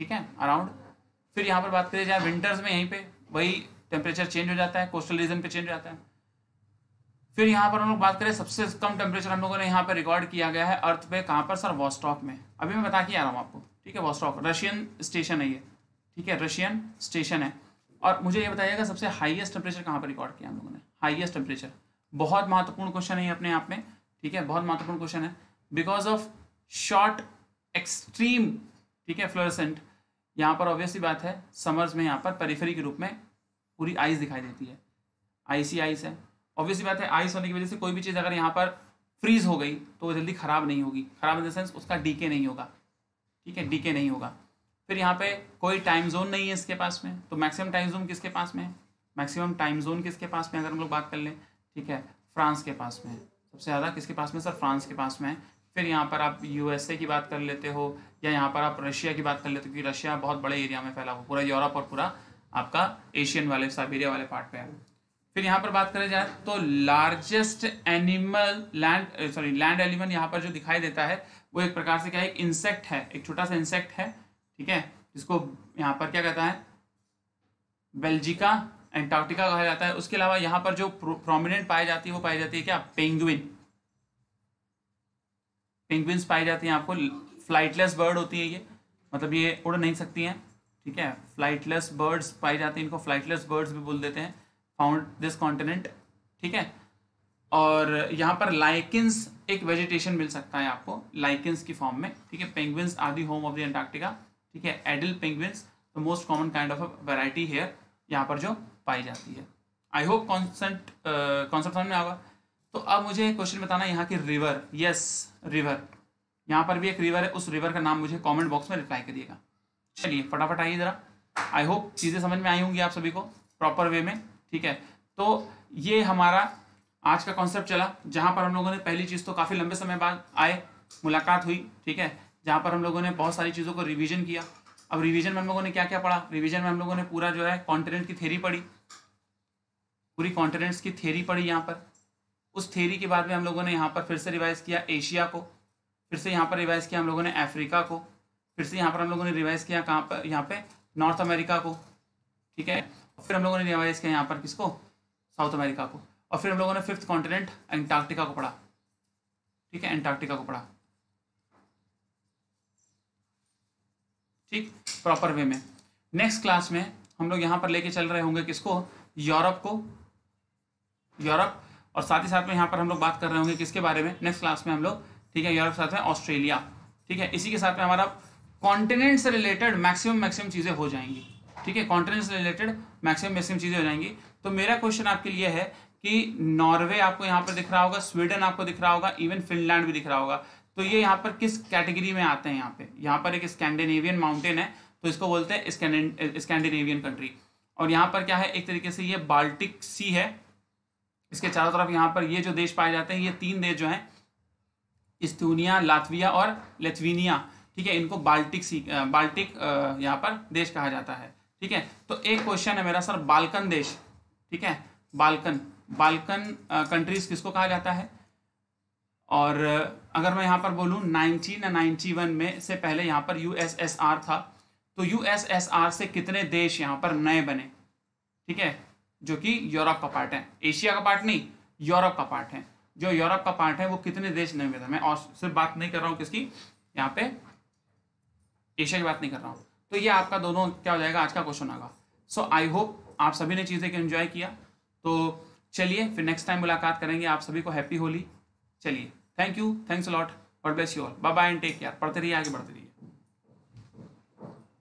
[SPEAKER 1] ठीक है अराउंड फिर यहाँ पर बात करें जाए विंटर्स में यहीं पे वही टेम्परेचर चेंज हो जाता है कोस्टल रीजन पे चेंज हो जाता है फिर यहाँ पर हम लोग बात करें सबसे कम टेम्परेचर हम लोगों ने यहाँ पर रिकॉर्ड किया गया है अर्थ पे कहाँ पर सर वॉस्टॉक में अभी मैं बता के आ रहा हूँ आपको ठीक है वॉस्टॉक रशियन स्टेशन है ये ठीक है रशियन स्टेशन है और मुझे ये बताइएगा सबसे हाईएस्ट टेम्परेचर कहाँ पर रिकॉर्ड किया हम लोगों ने हाईएस्ट टेम्परेचर बहुत महत्वपूर्ण क्वेश्चन है अपने आप में ठीक है बहुत महत्वपूर्ण क्वेश्चन है बिकॉज ऑफ शॉर्ट एक्सट्रीम ठीक है फ्लोरसेंट यहाँ पर ऑब्वियसली बात है समर्स में यहाँ पर परिफरी के रूप में पूरी आइस दिखाई देती है आइसी आइस है ऑब्वियसली बात है आइस होने की वजह से कोई भी चीज़ अगर यहाँ पर फ्रीज हो गई तो वो जल्दी ख़राब नहीं होगी ख़राब इन देंस उसका डीके नहीं होगा ठीक है डीके नहीं होगा फिर यहाँ पे कोई टाइम जोन नहीं है इसके पास में तो मैक्सिमम टाइम जोन किसके पास में है मैक्सिमम टाइम जोन किसके पास में अगर हम लोग बात कर लें ठीक है फ्रांस के पास में है सबसे ज़्यादा किसके पास में सर फ्रांस के पास में है फिर यहाँ पर आप यूएसए की बात कर लेते हो या यहाँ पर आप रशिया की बात कर लेते हो कि रशिया बहुत बड़े एरिया में फैला हुआ पूरा यूरोप और पूरा आपका एशियन वाले साइबेरिया वाले पार्ट पे है फिर यहाँ पर बात करें जाए तो largest animal land sorry land element यहाँ पर जो दिखाई देता है वो एक प्रकार से क्या है एक इंसेक्ट है एक छोटा सा इंसेक्ट है ठीक है जिसको यहाँ पर क्या कहता है बेल्जिका एंटार्क्टिका कहा जाता है उसके अलावा यहाँ पर जो प्रोमिनेंट पाई जाती है वो पाई जाती है क्या पेंगुइन पेंगुइन्स पाई जाती हैं आपको फ्लाइटलेस बर्ड होती है ये मतलब ये उड़ नहीं सकती हैं ठीक है फ्लाइटलेस बर्ड्स पाई जाती हैं इनको फ्लाइटलेस बर्ड्स भी बोल देते हैं फाउंड दिस कॉन्टिनेंट ठीक है और यहाँ पर लाइकिंस एक वेजिटेशन मिल सकता है आपको लाइकिंस की फॉर्म में ठीक है penguins are the home of the Antarctica ठीक है Adelie penguins the most common kind of variety here यहाँ पर जो पाई जाती है आई होप कॉन्सेंट कॉन्सेप्ट में आगा तो अब मुझे क्वेश्चन बताना यहाँ की रिवर यस रिवर यहाँ पर भी एक रिवर है उस रिवर का नाम मुझे कमेंट बॉक्स में रिप्लाई करिएगा चलिए फटाफट आइए ज़रा आई होप चीज़ें समझ में आई होंगी आप सभी को प्रॉपर वे में ठीक है तो ये हमारा आज का कॉन्सेप्ट चला जहाँ पर हम लोगों ने पहली चीज़ तो काफ़ी लंबे समय बाद आए मुलाकात हुई ठीक है जहाँ पर हम लोगों ने बहुत सारी चीज़ों को रिविजन किया अब रिविज़न में हम लोगों ने क्या क्या पढ़ा रिविज़न में हम लोगों ने पूरा जो है कॉन्टिनेंट की थेरी पढ़ी पूरी कॉन्टिनेंट्स की थेरी पढ़ी यहाँ पर उस थेरी के बाद में हम लोगों ने यहाँ पर फिर से रिवाइज़ किया एशिया को फिर से यहाँ पर रिवाइज़ किया हम लोगों ने अफ्रीका को फिर से यहाँ पर हम लोगों ने रिवाइज़ किया कहाँ पर यहाँ पे नॉर्थ अमेरिका को ठीक है फिर हम लोगों ने रिवाइज़ किया यहाँ पर किसको साउथ अमेरिका को और फिर हम लोगों ने फिफ्थ कॉन्टिनेंट एंटार्क्टिका को पढ़ा ठीक है एंटार्क्टिका को पढ़ा ठीक प्रॉपर वे में नेक्स्ट क्लास में हम लोग यहाँ पर लेके चल रहे होंगे किसको यूरोप को यूरोप और साथ ही साथ में यहाँ पर हम लोग बात कर रहे होंगे किसके बारे में नेक्स्ट क्लास में हम लोग ठीक है यूरोप साथ में ऑस्ट्रेलिया ठीक है इसी के साथ में हमारा कॉन्टिनेंट से रिलेटेड मैक्सिमम मैक्सिमम चीज़ें हो जाएंगी ठीक है कॉन्टिनेंट से रिलेटेड मैक्सिमम मैक्सिमम चीज़ें हो जाएंगी तो मेरा क्वेश्चन आपके लिए है कि नॉर्वे आपको यहाँ पर दिख रहा होगा स्वीडन आपको दिख रहा होगा इवन फिनलैंड भी दिख रहा होगा तो ये यहाँ पर किस कैटेगरी में आते हैं यहाँ पे यहाँ पर एक स्कैंडिनेवियन माउंटेन है तो इसको बोलते हैं स्कैंडिनेवियन कंट्री और यहाँ पर क्या है एक तरीके से ये बाल्टिक सी है इसके चारों तरफ यहाँ पर ये जो देश पाए जाते हैं ये तीन देश जो हैं इस्तूनिया लातविया और लेथवीनिया ठीक है इनको बाल्टिक सी बाल्टिक यहाँ पर देश कहा जाता है ठीक है तो एक क्वेश्चन है मेरा सर बाल्कन देश ठीक है बाल्कन बाल्कन कंट्रीज किसको कहा जाता है और अगर मैं यहाँ पर बोलूँ नाइनटीन नाइन्टी वन में से पहले यहाँ पर आर था तो आर से कितने देश यहाँ पर नए बने ठीक है जो कि यूरोप का पार्ट है एशिया का पार्ट नहीं यूरोप का पार्ट है जो यूरोप का पार्ट है वो कितने देश नहीं मिलता मैं और सिर्फ बात नहीं कर रहा हूँ किसकी यहाँ पे एशिया की बात नहीं कर रहा हूँ तो ये आपका दोनों क्या हो जाएगा आज का question Agha so I hope आप सभी ने चीज़ें इन्जॉय किया तो चलिए फिर नेक्स्ट टाइम मुलाकात करेंगे आप सभी को हैप्पी होली चलिए थैंक यू थैंक्स लॉट और best you all bye bye and take care पढ़ते रहिए आगे बढ़ते रहिए